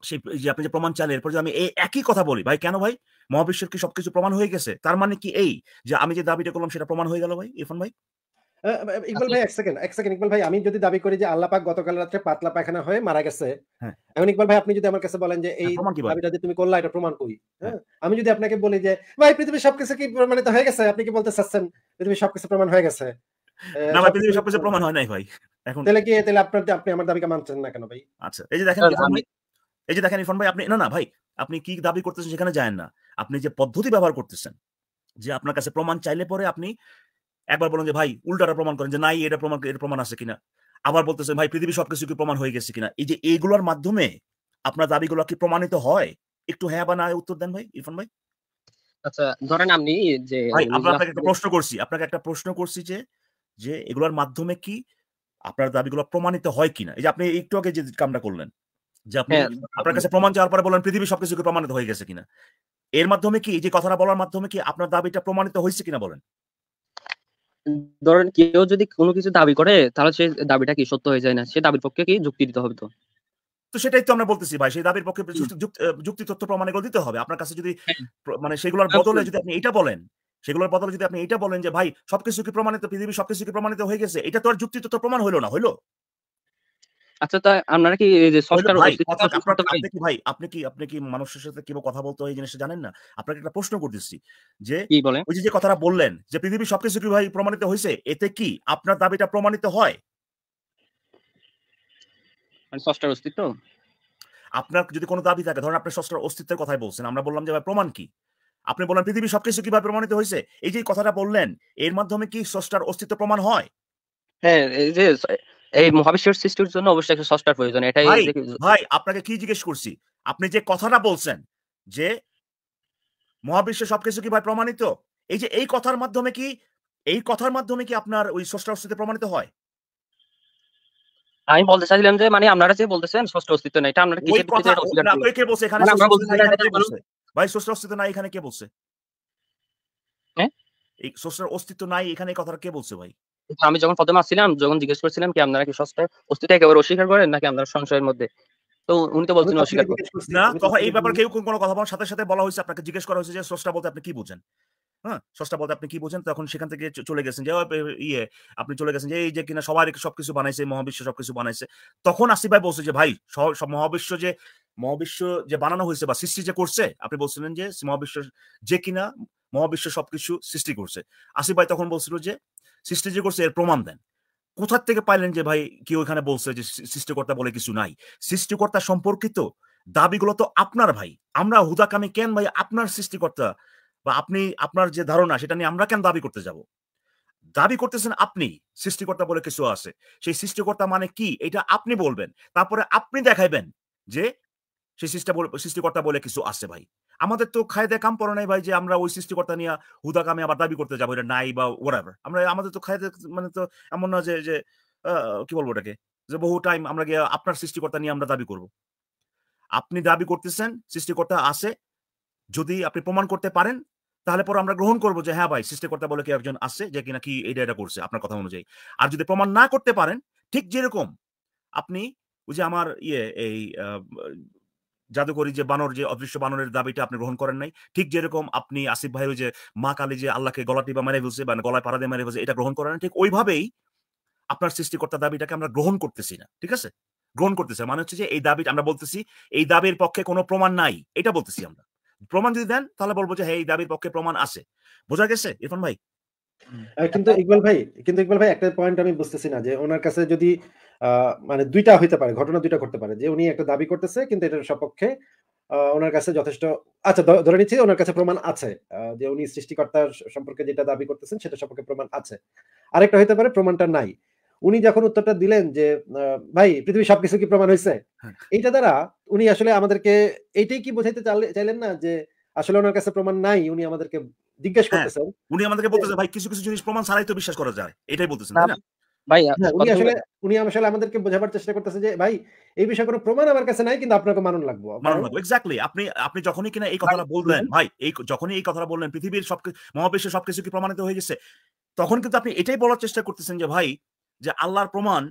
সেই আপনি যে প্রমাণ চান এরপর যদি আমি এই একই কথা বলি ভাই কেন ভাই মহাবিশ্বের কি সবকিছু প্রমাণ হয়ে গেছে তার মানে কি এই যে আমি যে দাবিটা করলাম সেটা প্রমাণ হয়ে গেল ভাই ইরফান ভাই ইকবাল ভাই এক সেকেন্ড এক সেকেন্ড ইকবাল ভাই আমি যদি দাবি করি যে আল্লাহ পাক গতকাল রাতে পাতলা পায়খানা হয়ে মারা গেছে হ্যাঁ। এখন ইকবাল ভাই আপনি যদি আমার কাছে বলেন যে এই হ্যাঁ, দাবিটা তুমি করলা এটা প্রমাণ করি হ্যাঁ। আমি যদি আপনাকে বলি যে ভাই পৃথিবীর সবকিছু কি প্রমাণিত হয়ে গেছে আপনি কি বলতে চাচ্ছেন পৃথিবীর সবকিছু প্রমাণ হয়ে গেছে না ভাই পৃথিবীর সবকিছু প্রমাণ হয় নাই ভাই এখন তাহলে কি তাহলে আপনার আপনি আমার দাবিকে মানছেন না কেন ভাই আচ্ছা এই যে দেখেন এই যে দেখেন ইরফান ভাই আপনি না না ভাই আপনি কি দাবি করতেছেন সেখানে যায় না আপনি যে পদ্ধতি ব্যবহার করতেছেন যে আপনার কাছে প্রমাণ চাইলে পরে আপনি একবার বলেন যে ভাই উল্টাটা প্রমাণ করেন যে নাই এটা প্রমাণ এটা প্রমাণ আছে কিনা আবার বলতেছেন ভাই পৃথিবী সবকিছু কি প্রমাণ হয়ে গেছে কিনা এই যে এইগুলোর মাধ্যমে আপনার দাবিগুলো কি প্রমাণিত হয় একটু হ্যাঁ বা না উত্তর দেন ভাই ইরফান ভাই আচ্ছা ধরেন আপনি যে আপনাকে একটা প্রশ্ন করছি আপনাকে একটা প্রশ্ন করছি যে যে এগুলোর মাধ্যমে কি আপনার দাবিগুলো প্রমাণিত হয় কিনা এই যে আপনি একটু আগে যে কামটা করলেন যে আপনি হ্যাঁ, আপনার কাছে প্রমাণ চাওয়ার পরে বলেন পৃথিবী সবকিছু প্রমাণিত হয়ে গেছে কিনা এর মাধ্যমে কি যে কথাটা বলার মাধ্যমে কি আপনার দাবিটা প্রমাণিত হয়েছে কিনা বলেন ধরেন কেউ যদি কোনো কিছু দাবি করে তাহলে সেই দাবিটা কি সত্য হয়ে যায় না সে দাবির পক্ষে কি যুক্তি দিতে হবে তো তো সেটাই তো আমরা বলতেছি ভাই সেই দাবির পক্ষে যুক্তি তথ্য প্রমাণ এগুলো দিতে হবে আপনার কাছে যদি হ্যাঁ। মানে সেগুলোর হ্যাঁ, বদলে যদি আপনি এটা বলেন সেগুলোর বদলে যদি আপনি এটা বলেন যে ভাই সবকিছু কি প্রমাণিত পৃথিবী সবকিছু কি প্রমাণিত হয়ে গেছে এটা তো আর যুক্তি তথ্য প্রমাণ হলো না হলো আচ্ছা তা আপনারা কি যে ভাই আপনি কি আপনি কি মানুষের সাথে কিভাবে কথা বলতে হয় এই জিনিসটা জানেন না আপনাকে একটা প্রশ্ন করতেছি যে ওই যে কথাটা বললেন যে সবকিছু কি ভাই প্রমাণিত হয়েছে এতে কি আপনার দাবিটা প্রমাণিত হয় মানে অস্তিত্ব আপনার যদি কোনো দাবি থাকে ধরেন আপনি সষ্টার অস্তিত্বের কথাই বলছেন আমরা বললাম যে ভাই প্রমাণ কি আপনি বললেন পৃথিবীর সবকিছু কিভাবে প্রমাণিত হয়েছে এই যে কথাটা বললেন এর মাধ্যমে কি সষ্টার অস্তিত্ব প্রমাণ হয় হ্যাঁ এই যে এই মহাবিশ্বের সৃষ্টির জন্য অবশ্যই একটা স্রষ্টার প্রয়োজন এটাই ভাই আপনাকে কি জিজ্ঞেস করছি আপনি যে কথাটা বলছেন যে মহাবিশ্বে সবকিছু কি ভাই প্রমাণিত এই যে এই কথার মাধ্যমে কি এই কথার মাধ্যমে কি আপনার ওই স্রষ্টার অস্তিত্ব প্রমাণিত হয় আমি বলতে চাইছিলাম যে মানে আপনারা যে বলতেছেন ষষ্ঠ অস্তিত্ব নাই এটা আপনারা কি কে বলছে এখানে মানে ভাই ষষ্ঠ অস্তিত্ব নাই এখানে কে বলছে হ্যাঁ এই ষষ্ঠের অস্তিত্ব নাই এখানে কথাটা কে বলছে ভাই আমি যখন প্রথমে আসছিলাম যখন জিজ্ঞেস করছিলাম কি আপনারা কি সস্তার অস্তিত্ব একেবারে অস্বীকার করেন নাকি আপনারা সংশয়ের মধ্যে তো উনি তো বলছেন অস্বীকার করেন না তখন এই ব্যাপারে কেউ কোনো কথা বলার সাথে সাথে বলা হয়েছে আপনাকে জিজ্ঞেস করা হয়েছে যে বলতে আপনি কি হ্যাঁ বলতে আপনি কি তখন সেখান থেকে চলে গেছেন যে ইয়ে আপনি চলে গেছেন যে এই যে কিনা সবকিছু বানাইছে মহাবিশ্ব সবকিছু বানাইছে তখন আসিফ ভাই বলছে যে ভাই মহাবিশ্ব যে মহাবিশ্ব যে বানানো হয়েছে বা সৃষ্টি যে করছে আপনি বলছিলেন যে মহাবিশ্ব যে কিনা মহাবিশ্ব সবকিছু সৃষ্টি করছে আসিফ ভাই তখন বলছিল যে সৃষ্টি যে করছে এর প্রমাণ দেন কোথার থেকে পাইলেন যে ভাই কি ওইখানে বলছে যে সৃষ্টিকর্তা বলে কিছু নাই সৃষ্টিকর্তা সম্পর্কিত দাবিগুলো তো আপনার ভাই আমরা হুদাকামি কেন ভাই আপনার সৃষ্টিকর্তা বা আপনি আপনার যে ধারণা সেটা নিয়ে আমরা কেন দাবি করতে যাব দাবি করতেছেন আপনি সৃষ্টিকর্তা বলে কিছু আছে সেই সৃষ্টিকর্তা মানে কি এটা আপনি বলবেন তারপরে আপনি দেখাইবেন যে সেই সৃষ্টি সৃষ্টিকর্তা বলে কিছু আছে ভাই আমাদের তো খায়দে কাম পড়ে নাই ভাই যে আমরা ওই সৃষ্টিকর্তা নিয়ে হুদা কামে আবার দাবি করতে যাবো এটা নাই বা ওরাভার আমরা আমাদের তো খায়দে মানে তো এমন না যে যে কি বলবো ওটাকে যে বহু টাইম আমরা গিয়ে আপনার সৃষ্টিকর্তা নিয়ে আমরা দাবি করব আপনি দাবি করতেছেন সৃষ্টিকর্তা আছে যদি আপনি প্রমাণ করতে পারেন তাহলে পরে আমরা গ্রহণ করবো যে হ্যাঁ ভাই সৃষ্টিকর্তা বলে কি একজন আছে যে কিনা কি এটা এটা করছে আপনার কথা অনুযায়ী আর যদি প্রমাণ না করতে পারেন ঠিক যেরকম আপনি ওই যে আমার ইয়ে এই জাদুকরি যে বানর যে অদৃশ্য বানরের দাবিটা আপনি গ্রহণ করেন নাই ঠিক যেরকম আপনি আসিফ ভাইয়ের যে মা কালী যে আল্লাহকে গলা টিপা মেরে ফেলছে বা গলায় পাড়া দিয়ে মেরে ফেলছে এটা গ্রহণ করেন ঠিক ওইভাবেই আপনার সৃষ্টিকর্তা দাবিটাকে আমরা গ্রহণ করতেছি না ঠিক আছে গ্রহণ করতেছে মানে হচ্ছে যে এই দাবি আমরা বলতেছি এই দাবির পক্ষে কোনো প্রমাণ নাই এটা বলতেছি আমরা প্রমাণ যদি দেন তাহলে বলবো যে হ্যাঁ এই দাবির পক্ষে প্রমাণ আছে বোঝা গেছে ইরফান ভাই কিন্তু ইকবাল ভাই কিন্তু ইকবাল ভাই একটা পয়েন্ট আমি বুঝতেছি না যে ওনার কাছে যদি মানে দুইটা হইতে পারে ঘটনা দুইটা করতে পারে যে উনি একটা দাবি করতেছে কিন্তু এটার সপক্ষে ওনার কাছে যথেষ্ট আচ্ছা ধরে নিচ্ছি ওনার কাছে প্রমাণ আছে যে উনি সৃষ্টিকর্তার সম্পর্কে যেটা দাবি করতেছেন সেটা সম্পর্কে প্রমাণ আছে আরেকটা হইতে পারে প্রমাণটা নাই উনি যখন উত্তরটা দিলেন যে ভাই পৃথিবীর সবকিছু কি প্রমাণ হয়েছে হ্যাঁ। এইটা দ্বারা উনি আসলে আমাদেরকে এইটাই কি বোঝাইতে চাইলেন না যে আসলে ওনার কাছে প্রমাণ নাই উনি আমাদেরকে জিজ্ঞেস হ্যাঁ, করতেছেন উনি আমাদেরকে বলতেছেন ভাই কিছু কিছু জিনিস প্রমাণ ছাড়াই তো বিশ্বাস করা যায় এটাই বলতেছেন তাই না ভাই উনি আসলে উনি আসলে আমাদেরকে বোঝাবার চেষ্টা করতেছে যে ভাই এই বিষয়ে কোনো প্রমাণ আমার কাছে নাই কিন্তু আপনাকে মানন লাগবো মানন লাগবো এক্স্যাক্টলি আপনি আপনি যখনই কিনা এই কথাটা বললেন ভাই এই যখনই এই কথাটা বললেন পৃথিবীর সব মহাবিশ্বের সবকিছু কি প্রমাণিত হয়ে গেছে তখন কিন্তু আপনি এটাই বলার চেষ্টা করতেছেন যে ভাই যে আল্লাহর প্রমাণ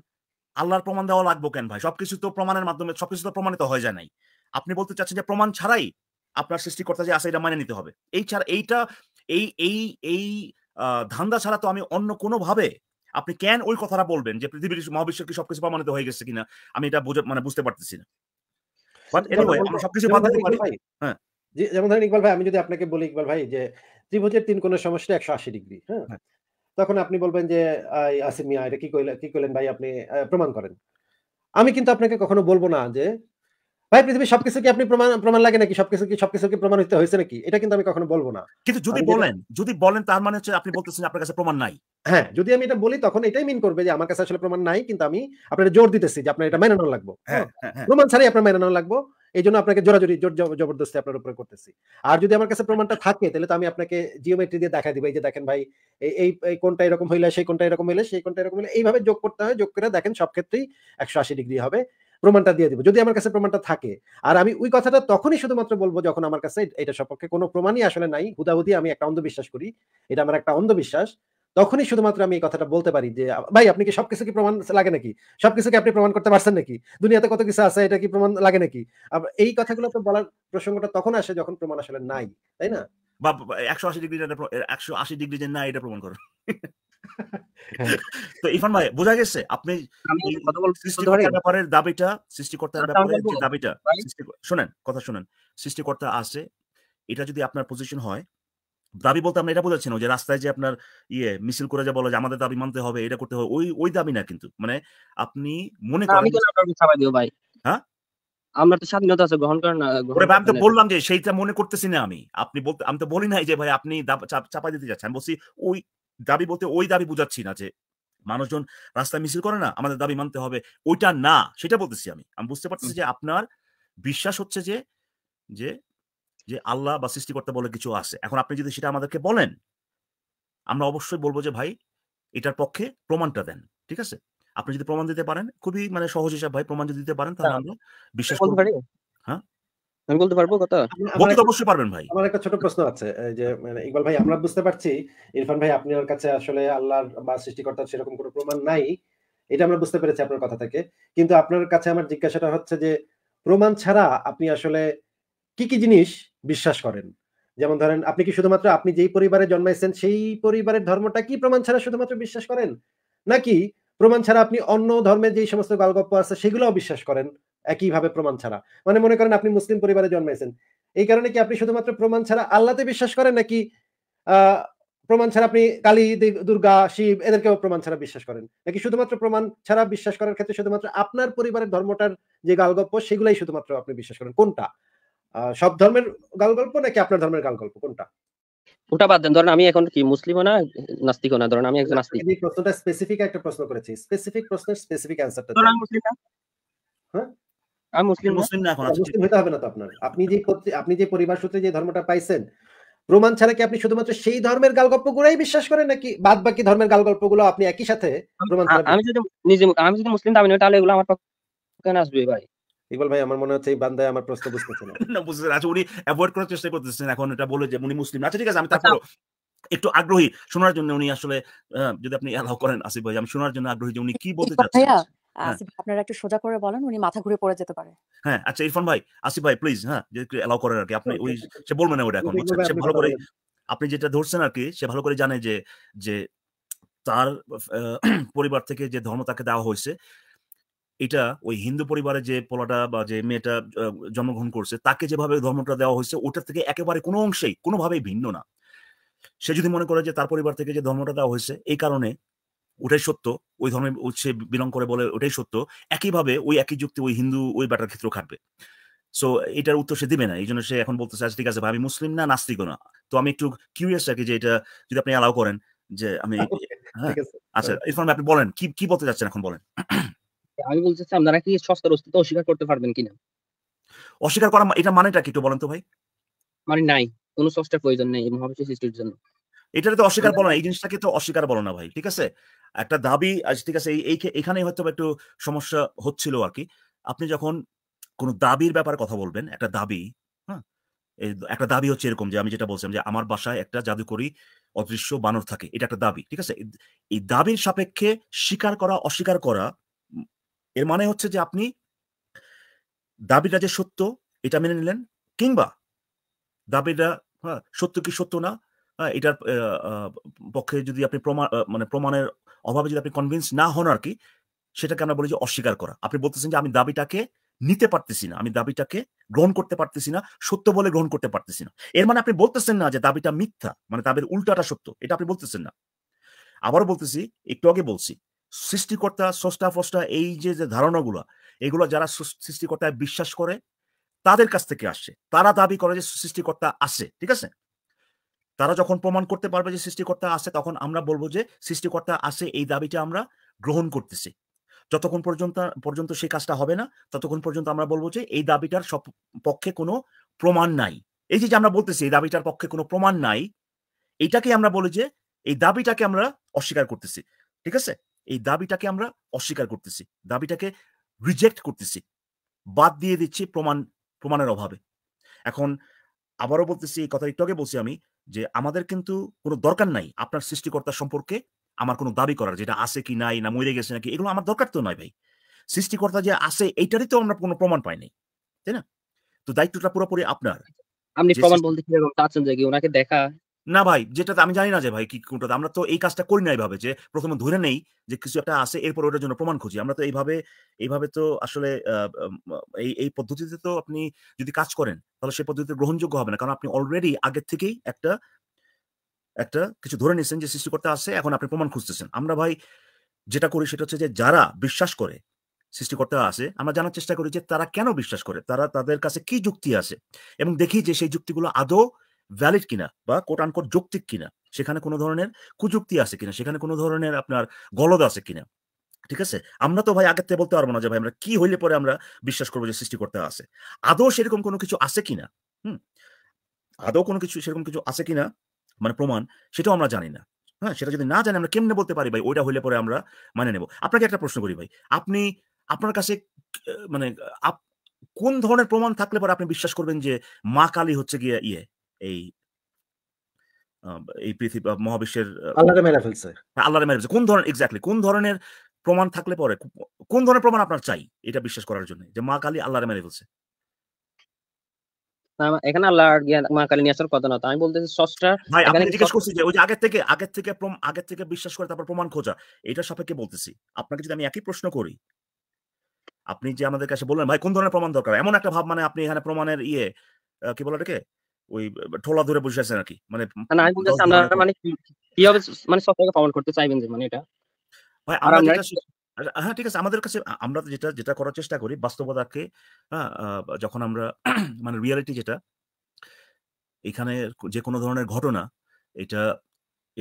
আল্লাহর প্রমাণ দেওয়া লাগবো কেন ভাই সবকিছু তো প্রমাণের মাধ্যমে সবকিছু তো প্রমাণিত হয়ে যায় নাই আপনি বলতে চাচ্ছেন যে প্রমাণ ছাড়াই আপনার সৃষ্টিকর্তা যে আছে এটা মানে নিতে হবে এই ছাড়া এইটা এই এই এই ধান্দা ছাড়া তো আমি অন্য কোনোভাবে আপনি কেন ওই কথাটা বলবেন যে পৃথিবীর মহাবিশ্বের কি সবকিছু প্রমাণিত হয়ে গেছে কিনা আমি এটা মানে বুঝতে পারতেছি না হ্যাঁ। যেমন ধরেন ইকবাল ভাই আমি যদি আপনাকে বলি ইকবাল ভাই যে ত্রিভুজের তিন কোণের সমষ্টি একশো আশি ডিগ্রি হ্যাঁ, হ্যাঁ। তখন আপনি বলবেন যে আসিম এটা কি কইলেন কি কইলেন ভাই আপনি প্রমাণ করেন আমি কিন্তু আপনাকে কখনো বলবো না যে ভাই পৃথিবীর সবকিছু কি আপনি প্রমাণ প্রমাণ লাগে নাকি সবকিছু কি সবকিছু কি প্রমাণ হতে হয়েছে নাকি এটা কিন্তু আমি কখনো বলবো না কিন্তু যদি বলেন যদি বলেন তার মানে হচ্ছে আপনি বলতেছেন আপনার কাছে প্রমাণ নাই হ্যাঁ যদি আমি এটা বলি তখন এটাই মিন করবে যে আমার কাছে আসলে প্রমাণ নাই কিন্তু আমি আপনাকে জোর দিতেছি যে আপনার এটা মেনে নেওয়া লাগবো হ্যাঁ, হ্যাঁ, হ্যাঁ। প্রমাণ ছাড়াই আপনার মেনে নেওয়া লাগবে এই জন্য আপনাকে জোরাজোরি জোর জবরদস্তি আপনার উপরে করতেছি আর যদি আমার কাছে প্রমাণটা থাকে তাহলে তো আমি আপনাকে জিওমেট্রি দিয়ে দেখা দিব এই যে দেখেন ভাই এই এই কোনটা এরকম হইলে সেই কোনটা এরকম হইলে সেই কোনটা এরকম হইলে এইভাবে যোগ করতে হয় যোগ করে দেখেন সব ক্ষেত্রেই একশো আশি ডিগ্রি হবে প্রমাণটা দিয়ে দিব যদি আমার কাছে প্রমাণটা থাকে আর আমি ওই কথাটা তখনই শুধুমাত্র বলবো যখন আমার কাছে এটা সম্পর্কে কোনো প্রমাণই আসলে নাই হুদাহুদি আমি একটা অন্ধবিশ্বাস করি এটা আমার একটা অন্ধবিশ্বাস তখনই শুধুমাত্র আমি এই কথাটা বলতে পারি যে ভাই আপনি কি সবকিছু কি প্রমাণ লাগে নাকি সবকিছু কি আপনি প্রমাণ করতে পারছেন নাকি দুনিয়াতে কত কিছু আছে এটা কি প্রমাণ লাগে নাকি এই কথাগুলো তো বলার প্রসঙ্গটা তখন আসে যখন প্রমাণ আসলে নাই তাই না বা একশো আশি ডিগ্রি একশো আশি ডিগ্রি যে না এটা প্রমাণ করো হ্যাঁ। তো ভাই বোঝা গেছে আপনি ব্যাপারের দাবিটা সৃষ্টিকর্তার ব্যাপারে যে দাবিটা শোনেন কথা শোনেন সৃষ্টিকর্তা আছে এটা যদি আপনার পজিশন হয় দাবি বলতে আমরা এটা বোঝাচ্ছি না যে রাস্তায় যে আপনার ইয়ে মিছিল করে যা বলা যে আমাদের দাবি মানতে হবে এটা করতে হবে ওই ওই দাবি না কিন্তু মানে আপনি মনে করেন ভাই হ্যাঁ আমরা তো স্বাধীনতা আছে গ্রহণ করেন না আমি তো বললাম যে সেইটা মনে করতেছি না আমি আপনি বলতে আমি তো বলি না যে ভাই আপনি চাপা দিতে যাচ্ছেন বলছি ওই দাবি বলতে ওই দাবি বুঝাচ্ছি না যে মানুষজন রাস্তায় মিছিল করে না আমাদের দাবি মানতে হবে ওইটা না সেটা বলতেছি আমি আমি বুঝতে পারতেছি যে আপনার বিশ্বাস হচ্ছে যে যে যে আল্লাহ বা সৃষ্টিকর্তা বলে কিছু আছে এখন আপনি যদি সেটা আমাদেরকে বলেন আমরা অবশ্যই বলবো যে ভাই এটার পক্ষে প্রমাণটা দেন ঠিক আছে আপনি যদি প্রমাণ দিতে পারেন খুবই মানে সহজ হিসাব ভাই প্রমাণ যদি দিতে পারেন তাহলে আমরা বিশ্বাস করি আমি বলতে পারবো কথা বলতে তো অবশ্যই পারবেন ভাই আমার একটা ছোট প্রশ্ন আছে যে মানে ইকবাল ভাই আমরা বুঝতে পারছি ইরফান ভাই আপনার কাছে আসলে আল্লাহর বা সৃষ্টিকর্তার সেরকম কোনো প্রমাণ নাই এটা আমরা বুঝতে পেরেছি আপনার কথা থেকে কিন্তু আপনার কাছে আমার জিজ্ঞাসাটা হচ্ছে যে প্রমাণ ছাড়া আপনি আসলে কি কি জিনিস বিশ্বাস করেন যেমন ধরেন আপনি কি শুধুমাত্র আপনি যেই পরিবারে জন্মাইছেন সেই পরিবারের ধর্মটা কি প্রমাণ ছাড়া শুধুমাত্র বিশ্বাস করেন নাকি প্রমাণ ছাড়া আপনি অন্য ধর্মের যেই সমস্ত গালগপ্প আছে সেগুলোও বিশ্বাস করেন একইভাবে প্রমাণ ছাড়া মানে মনে করেন আপনি মুসলিম পরিবারে জন্মাইছেন এই কারণে কি আপনি শুধুমাত্র প্রমাণ ছাড়া আল্লাহতে বিশ্বাস করেন নাকি প্রমাণ ছাড়া আপনি কালী দুর্গা শিব এদেরকেও প্রমাণ ছাড়া বিশ্বাস করেন নাকি শুধুমাত্র প্রমাণ ছাড়া বিশ্বাস করার ক্ষেত্রে শুধুমাত্র আপনার পরিবারের ধর্মটার যে গালগল্প সেগুলাই শুধুমাত্র আপনি বিশ্বাস করেন কোনটা সব ধর্মের গালগল্প নাকি আপনার ধর্মের গালগল্প কোনটা ওটা বাদ দেন ধরেন আমি এখন কি মুসলিম না না ধরেন আমি একজন নাস্তিক প্রশ্নটা স্পেসিফিক একটা প্রশ্ন করেছি স্পেসিফিক প্রশ্নের স্পেসিফিক অ্যানসারটা হ্যাঁ আচ্ছা, প্রমাণ ছাড়া কি আপনি শুধুমাত্র সেই ধর্মের বিশ্বাস করেন নাকি বাদ বাকি ধর্মের গুলো আপনি একই সাথে আমি যদি নিজে আমি যদি মুসলিম দাবি তাহলে এগুলো আমার আসবে ভাই ইকবাল ভাই আমার মনে হচ্ছে এই বান্দায় আমার প্রশ্ন বুঝতেছে না না আচ্ছা উনি অ্যাভয়েড করার চেষ্টা করতেছেন এখন এটা বলে যে উনি মুসলিম আচ্ছা ঠিক আছে আমি আচ্ছা। তারপর একটু আগ্রহী শোনার জন্য উনি আসলে যদি আপনি অ্যালাউ করেন আসিফ ভাই আমি শোনার জন্য আগ্রহী যে উনি কি বলতে চাচ্ছেন হ্যাঁ। আসিফ আপনারা একটু সোজা করে বলেন উনি মাথা ঘুরে পড়ে যেতে পারে হ্যাঁ আচ্ছা ইরফান ভাই আসিফ ভাই প্লিজ হ্যাঁ যদি একটু করেন আর কি আপনি হ্যাঁ, ওই সে বলবে না ওটা এখন সে ভালো করে আপনি যেটা ধরছেন আর কি সে ভালো করে জানে যে যে তার আহ, পরিবার থেকে যে ধর্ম তাকে দেওয়া হয়েছে এটা ওই হিন্দু পরিবারে যে পোলাটা বা যে মেয়েটা জন্মগ্রহণ করছে তাকে যেভাবে ধর্মটা দেওয়া হয়েছে ওটা থেকে একেবারে কোনো অংশেই কোনোভাবেই ভিন্ন না সে যদি মনে করে যে তার পরিবার থেকে যে ধর্মটা দেওয়া হয়েছে এই কারণে ওটাই সত্য ওই ধর্মে সে বিলং করে বলে ওটাই সত্য একইভাবে ওই একই যুক্তি ওই হিন্দু ওই ব্যাটার ক্ষেত্রেও খাটবে সো এটার উত্তর সে দিবে না এই জন্য সে এখন বলতেছে আচ্ছা ঠিক আছে আমি মুসলিম না নাস্তিকও না তো আমি একটু কিউরিয়াস রাখি যে এটা যদি আপনি অ্যালাউ করেন যে আমি হ্যাঁ, আচ্ছা আপনি বলেন কি কি বলতে যাচ্ছেন এখন বলেন আমি বলতে আপনারা কি সস্তার অস্তিত্ব অস্বীকার করতে পারবেন কিনা অস্বীকার করা এটা মানেটা কি একটু বলেন তো ভাই মানে নাই কোনো সস্তার প্রয়োজন নেই মহাবিশ্ব সৃষ্টির জন্য এটাকে তো অস্বীকার মানে বলো না এই জিনিসটাকে তো অস্বীকার বলো না ভাই ঠিক আছে একটা দাবি আজ আচ্ছা ঠিক আছে এই এখানেই হয়তো একটু সমস্যা হচ্ছিল আর কি আপনি যখন কোনো দাবির ব্যাপারে কথা বলবেন একটা দাবি হ্যাঁ একটা দাবি হচ্ছে এরকম যে আমি যেটা বলছিলাম যে আমার বাসায় একটা জাদুকরি অদৃশ্য বানর থাকে এটা একটা দাবি ঠিক আছে এই দাবির সাপেক্ষে স্বীকার করা অস্বীকার করা এর মানে হচ্ছে যে আপনি দাবিটা যে সত্য এটা মেনে নিলেন কিংবা দাবিটা হ্যাঁ সত্য কি সত্য না এটার পক্ষে যদি আপনি প্রমাণ মানে প্রমাণের অভাবে যদি আপনি কনভিন্স না হন আর কি সেটাকে আমরা বলি যে অস্বীকার করা আপনি বলতেছেন যে আমি দাবিটাকে নিতে পারতেছি না আমি দাবিটাকে গ্রহণ করতে পারতেছি না সত্য বলে গ্রহণ করতে পারতেছি না এর মানে আপনি বলতেছেন না যে দাবিটা মিথ্যা মানে দাবির উল্টাটা সত্য এটা আপনি বলতেছেন না আবারও বলতেছি একটু আগে বলছি সৃষ্টিকর্তা সষ্টা ফষ্টা এই যে যে ধারণাগুলো এগুলো যারা সৃষ্টিকর্তায় বিশ্বাস করে তাদের কাছ থেকে আসছে তারা দাবি করে যে সৃষ্টিকর্তা আছে ঠিক আছে তারা যখন প্রমাণ করতে পারবে যে সৃষ্টিকর্তা আছে তখন আমরা বলবো যে সৃষ্টিকর্তা আছে এই দাবিটা আমরা গ্রহণ করতেছি যতক্ষণ পর্যন্ত পর্যন্ত সেই কাজটা হবে না ততক্ষণ পর্যন্ত আমরা বলবো যে এই দাবিটার সব পক্ষে কোনো প্রমাণ নাই এই যে আমরা বলতেছি এই দাবিটার পক্ষে কোনো প্রমাণ নাই এটাকে আমরা বলি যে এই দাবিটাকে আমরা অস্বীকার করতেছি ঠিক আছে এই দাবিটাকে আমরা অস্বীকার করতেছি দাবিটাকে রিজেক্ট করতেছি বাদ দিয়ে দিচ্ছি প্রমাণ প্রমাণের অভাবে এখন আবারও বলতেছি এই কথা একটু আগে বলছি আমি যে আমাদের কিন্তু কোনো দরকার নাই আপনার সৃষ্টিকর্তা সম্পর্কে আমার কোনো দাবি করার যেটা আছে কি নাই না মরে গেছে নাকি এগুলো আমার দরকার তো নয় ভাই সৃষ্টিকর্তা যে আছে এইটারই তো আমরা কোনো প্রমাণ পাই নাই তাই না তো দায়িত্বটা পুরোপুরি আপনার আপনি প্রমাণ বলতে কি চাচ্ছেন যে কি ওনাকে দেখা না ভাই যেটা আমি জানি না যে ভাই কি কোনটা আমরা তো এই কাজটা করি না এইভাবে যে প্রথমে ধরে নেই যে কিছু একটা আসে এরপর ওটার জন্য প্রমাণ খুঁজি আমরা তো এইভাবে এইভাবে তো আসলে এই এই পদ্ধতিতে তো আপনি যদি কাজ করেন তাহলে সেই পদ্ধতিতে গ্রহণযোগ্য হবে না কারণ আপনি অলরেডি আগের থেকেই একটা একটা কিছু ধরে নিয়েছেন যে সৃষ্টিকর্তা আছে এখন আপনি প্রমাণ খুঁজতেছেন আমরা ভাই যেটা করি সেটা হচ্ছে যে যারা বিশ্বাস করে সৃষ্টিকর্তা আছে আমরা জানার চেষ্টা করি যে তারা কেন বিশ্বাস করে তারা তাদের কাছে কি যুক্তি আছে এবং দেখি যে সেই যুক্তিগুলো আদৌ ভ্যালিড কিনা বা কোট আনকোট যৌক্তিক কিনা সেখানে কোনো ধরনের কুযুক্তি আছে কিনা সেখানে কোনো ধরনের আপনার গলদ আছে কিনা ঠিক আছে আমরা তো ভাই আগের থেকে বলতে পারবো না যে ভাই আমরা কি হইলে পরে আমরা বিশ্বাস করবো যে সৃষ্টি করতে আছে আদৌ সেরকম কোনো কিছু আছে কিনা হুম আদৌ কোনো কিছু সেরকম কিছু আছে কিনা মানে প্রমাণ সেটাও আমরা জানি না হ্যাঁ সেটা যদি না জানি আমরা কেমনে বলতে পারি ভাই ওইটা হইলে পরে আমরা মানে নেব আপনাকে একটা প্রশ্ন করি ভাই আপনি আপনার কাছে মানে কোন ধরনের প্রমাণ থাকলে পরে আপনি বিশ্বাস করবেন যে মা কালী হচ্ছে গিয়ে ইয়ে এই এই পৃথিবী মহাবিশ্বের আল্লাহরে মেরে ফেলছে হ্যাঁ, আল্লাহরে মেরে ফেলছে কোন ধরনের এক্স্যাক্টলি কোন ধরনের প্রমাণ থাকলে পরে কোন ধরনের প্রমাণ আপনার চাই এটা বিশ্বাস করার জন্য যে মা কালী আল্লাহরে মেরে ফেলছে এখানে আল্লাহ মা কালী নিয়ে আসার কথা না আমি বলতেছি ভাই আপনি জিজ্ঞেস করছি যে ওই যে আগে থেকে আগে থেকে আগে থেকে বিশ্বাস করে তারপর প্রমাণ খোঁজা এটা সাপেক্ষে বলতেছি আপনাকে যদি আমি একই প্রশ্ন করি আপনি যে আমাদের কাছে বললেন ভাই কোন ধরনের প্রমাণ দরকার এমন একটা ভাব মানে আপনি এখানে প্রমাণের ইয়ে কি বলে এটাকে ওই ঠোলা ধরে বসে আছে নাকি মানে মানে মানে করতে চাইবেন যে মানে এটা আচ্ছা, হ্যাঁ ঠিক আছে আমাদের কাছে আমরা যেটা যেটা করার চেষ্টা করি বাস্তবতাকে হ্যাঁ, যখন আমরা মানে রিয়ালিটি যেটা এখানে যে কোনো ধরনের ঘটনা এটা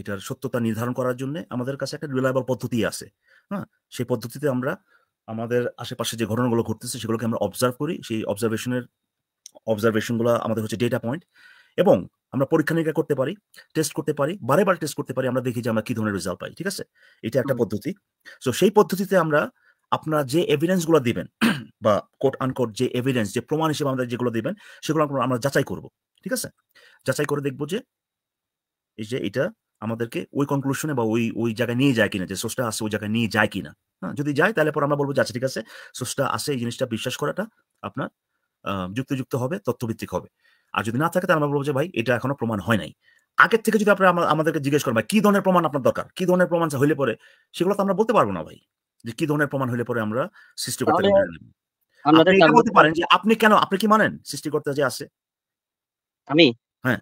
এটার সত্যতা নির্ধারণ করার জন্য আমাদের কাছে একটা রিলায়েবল পদ্ধতি আছে হ্যাঁ সেই পদ্ধতিতে আমরা আমাদের আশেপাশে যে ঘটনাগুলো ঘটতেছে সেগুলোকে আমরা অবজার্ভ করি সেই অবজারভেশনের অবজারভেশনগুলো আমাদের হচ্ছে ডেটা পয়েন্ট এবং আমরা পরীক্ষা নিরীক্ষা করতে পারি টেস্ট করতে পারি বারে বারে টেস্ট করতে পারি আমরা দেখি যে আমরা কি ধরনের রেজাল্ট পাই ঠিক আছে এটা একটা পদ্ধতি সো সেই পদ্ধতিতে আমরা আপনার যে এভিডেন্সগুলো দিবেন বা কোট আনকোট যে এভিডেন্স যে প্রমাণ হিসেবে আমাদের যেগুলো দিবেন সেগুলো আমরা যাচাই করব ঠিক আছে যাচাই করে দেখবো যে এই যে এটা আমাদেরকে ওই কনক্লুশনে বা ওই ওই জায়গায় নিয়ে যায় কিনা যে সোর্সটা আসে ওই জায়গায় নিয়ে যায় কিনা হ্যাঁ যদি যায় তাহলে পর আমরা বলবো যে আচ্ছা ঠিক আছে সোর্সটা আসে এই জিনিসটা বিশ্বাস করাটা আপনার যুক্তিযুক্ত হবে তথ্যভিত্তিক হবে আর যদি না থাকে তাহলে আমরা বলবো যে ভাই এটা এখনো প্রমাণ হয় নাই আগের থেকে যদি আপনারা আমাদেরকে জিজ্ঞেস করেন ভাই কি ধরনের প্রমাণ আপনার দরকার কি ধরনের প্রমাণ হইলে পরে সেগুলো তো আমরা বলতে পারবো না ভাই যে কি ধরনের প্রমাণ হইলে পরে আমরা সৃষ্টি করতে বলতে পারেন যে আপনি কেন আপনি কি মানেন সৃষ্টি সৃষ্টিকর্তা যে আছে আমি হ্যাঁ,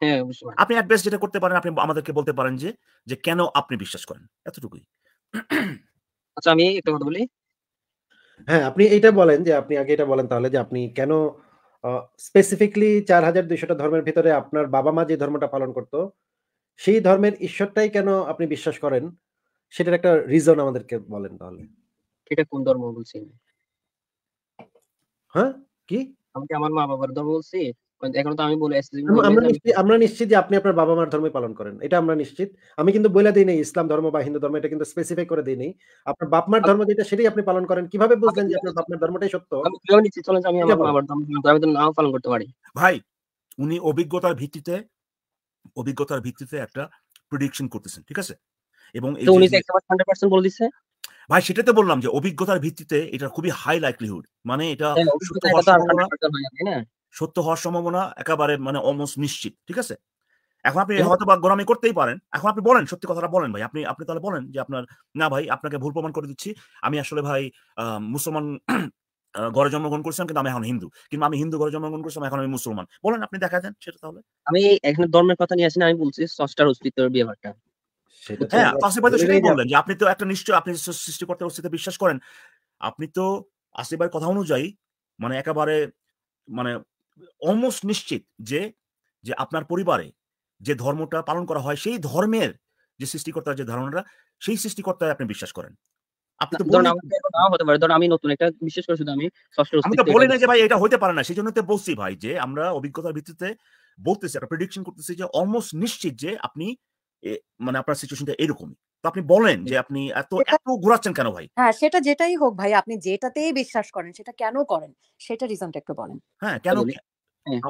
হ্যাঁ আপনি অ্যাডভাইস যেটা করতে পারেন আপনি আমাদেরকে বলতে পারেন যে যে কেন আপনি বিশ্বাস করেন এতটুকুই আচ্ছা আমি একটা কথা বলি হ্যাঁ আপনি এটা বলেন যে আপনি আগে এটা বলেন তাহলে যে আপনি কেন স্পেসিফিকলি চার হাজার দুইশোটা ধর্মের ভিতরে আপনার বাবা মা যে ধর্মটা পালন করত সেই ধর্মের ঈশ্বরটাই কেন আপনি বিশ্বাস করেন সেটার একটা রিজন আমাদেরকে বলেন তাহলে এটা কোন ধর্ম বলছি হ্যাঁ কি আমি আমার মা বাবার ধর্ম বলছি এখন তো আমি বলে আমরা নিশ্চিত যে আপনি আপনার বাবা মার পালন করেন এটা আমরা নিশ্চিত আমি কিন্তু বলে দিই নাই ইসলাম ধর্ম বা হিন্দু ধর্ম এটা কিন্তু স্পেসিফাই করে দিই নাই আপনার বাপ মার ধর্ম যেটা সেটাই আপনি পালন করেন কিভাবে বুঝলেন যে আপনার বাপ ধর্মটাই সত্য আমি নিশ্চিত চলেন আমি আমার বাবার ধর্ম আমি তো নাও পালন করতে পারি ভাই উনি অভিজ্ঞতার ভিত্তিতে অভিজ্ঞতার ভিত্তিতে একটা প্রেডিকশন করতেছেন ঠিক আছে এবং এই উনি 100% বলে দিছে ভাই সেটা তো বললাম যে অভিজ্ঞতার ভিত্তিতে এটা খুবই হাই লাইকলিহুড মানে এটা হ্যাঁ, সত্য হওয়ার সম্ভাবনা একেবারে মানে অলমোস্ট নিশ্চিত ঠিক আছে এখন আপনি হয়তো বা গোরামি করতেই পারেন এখন আপনি বলেন সত্যি কথাটা বলেন ভাই আপনি আপনি তাহলে বলেন যে আপনার না ভাই আপনাকে ভুল প্রমাণ করে দিচ্ছি আমি আসলে ভাই মুসলমান ঘরে জন্মগ্রহণ করছিলাম কিন্তু আমি এখন হিন্দু কিন্তু আমি হিন্দু ঘরে জন্মগ্রহণ করছিলাম এখন আমি মুসলমান বলেন আপনি দেখা দেন সেটা তাহলে আমি এখানে ধর্মের কথা নিয়ে আসি না আমি বলছি ষষ্ঠার অস্তিত্বের ব্যাপারটা হ্যাঁ আসিফ ভাই তো সেটাই বললেন যে আপনি তো একটা নিশ্চয় আপনি করতে অস্তিত্বে বিশ্বাস করেন আপনি তো আসিফ ভাই কথা অনুযায়ী মানে একেবারে মানে অলমোস্ট নিশ্চিত যে যে আপনার পরিবারে যে ধর্মটা পালন করা হয় সেই ধর্মের যে সৃষ্টিকর্তার যে ধারণাটা সেই সৃষ্টিকর্তায় আপনি বিশ্বাস করেন আপনি প্রেডিকশন করতেছি যে নিশ্চিত যে আপনি মানে আপনার এরকমই তো আপনি বলেন যে আপনি এত এত ঘোরাচ্ছেন কেন ভাই হ্যাঁ সেটা যেটাই হোক ভাই আপনি যেটাতেই বিশ্বাস করেন সেটা কেন করেন সেটা রিজনটা একটু বলেন হ্যাঁ কেন হ্যাঁ।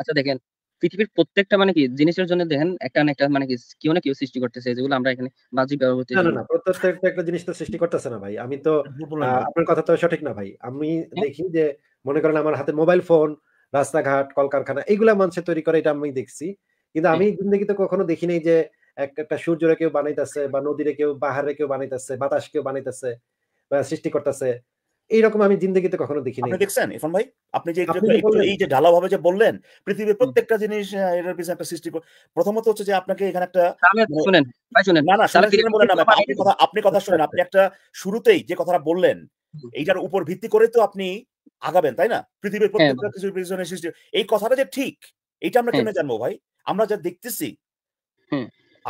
আচ্ছা দেখেন, পৃথিবীর প্রত্যেকটা মানে কি জিনিসের জন্য দেখেন একটা না একটা মানে কি কেউ না কেউ সৃষ্টি করতেছে যেগুলো আমরা এখানে বাজি ব্যবহার না, না, না। প্রত্যেকটা একটা জিনিস তো সৃষ্টি করতেছে না ভাই। আমি তো হ্যাঁ, আপনার কথা তো সঠিক না ভাই। আমি হ্যাঁ। দেখি যে মনে করেন আমার হাতে মোবাইল ফোন, রাস্তাঘাট, কলকারখানা এগুলা মানুষে তৈরি করে এটা আমি দেখছি। কিন্তু আমি জিন্দগি তো কখনো দেখি নাই যে এক একটা সূর্যরে কেউ বানাইতেছে বা নদীরে কেউ, বাহারে কেউ বানাইতেছে, বাতাস কেউ বানাইতেছে বা সৃষ্টি করতেছে। এইরকম আমি জিন্দগিতে কখনো দেখিনি দেখছেন ইফন ভাই আপনি যে এই যে ঢালা ভাবে যে বললেন পৃথিবীর প্রত্যেকটা জিনিস এর পিছনে একটা সৃষ্টি প্রথমত হচ্ছে যে আপনাকে এখানে একটা মানে শুনেন ভাই শুনেন না না আপনি কথা আপনি কথা শুনেন আপনি একটা শুরুতেই যে কথাটা বললেন এইটার উপর ভিত্তি করে তো আপনি আগাবেন তাই না পৃথিবীর হ্যাঁ, প্রত্যেকটা কিছু পিছনে সৃষ্টি এই কথাটা যে ঠিক এটা আমরা হ্যাঁ। কেন জানবো ভাই আমরা যা দেখতেছি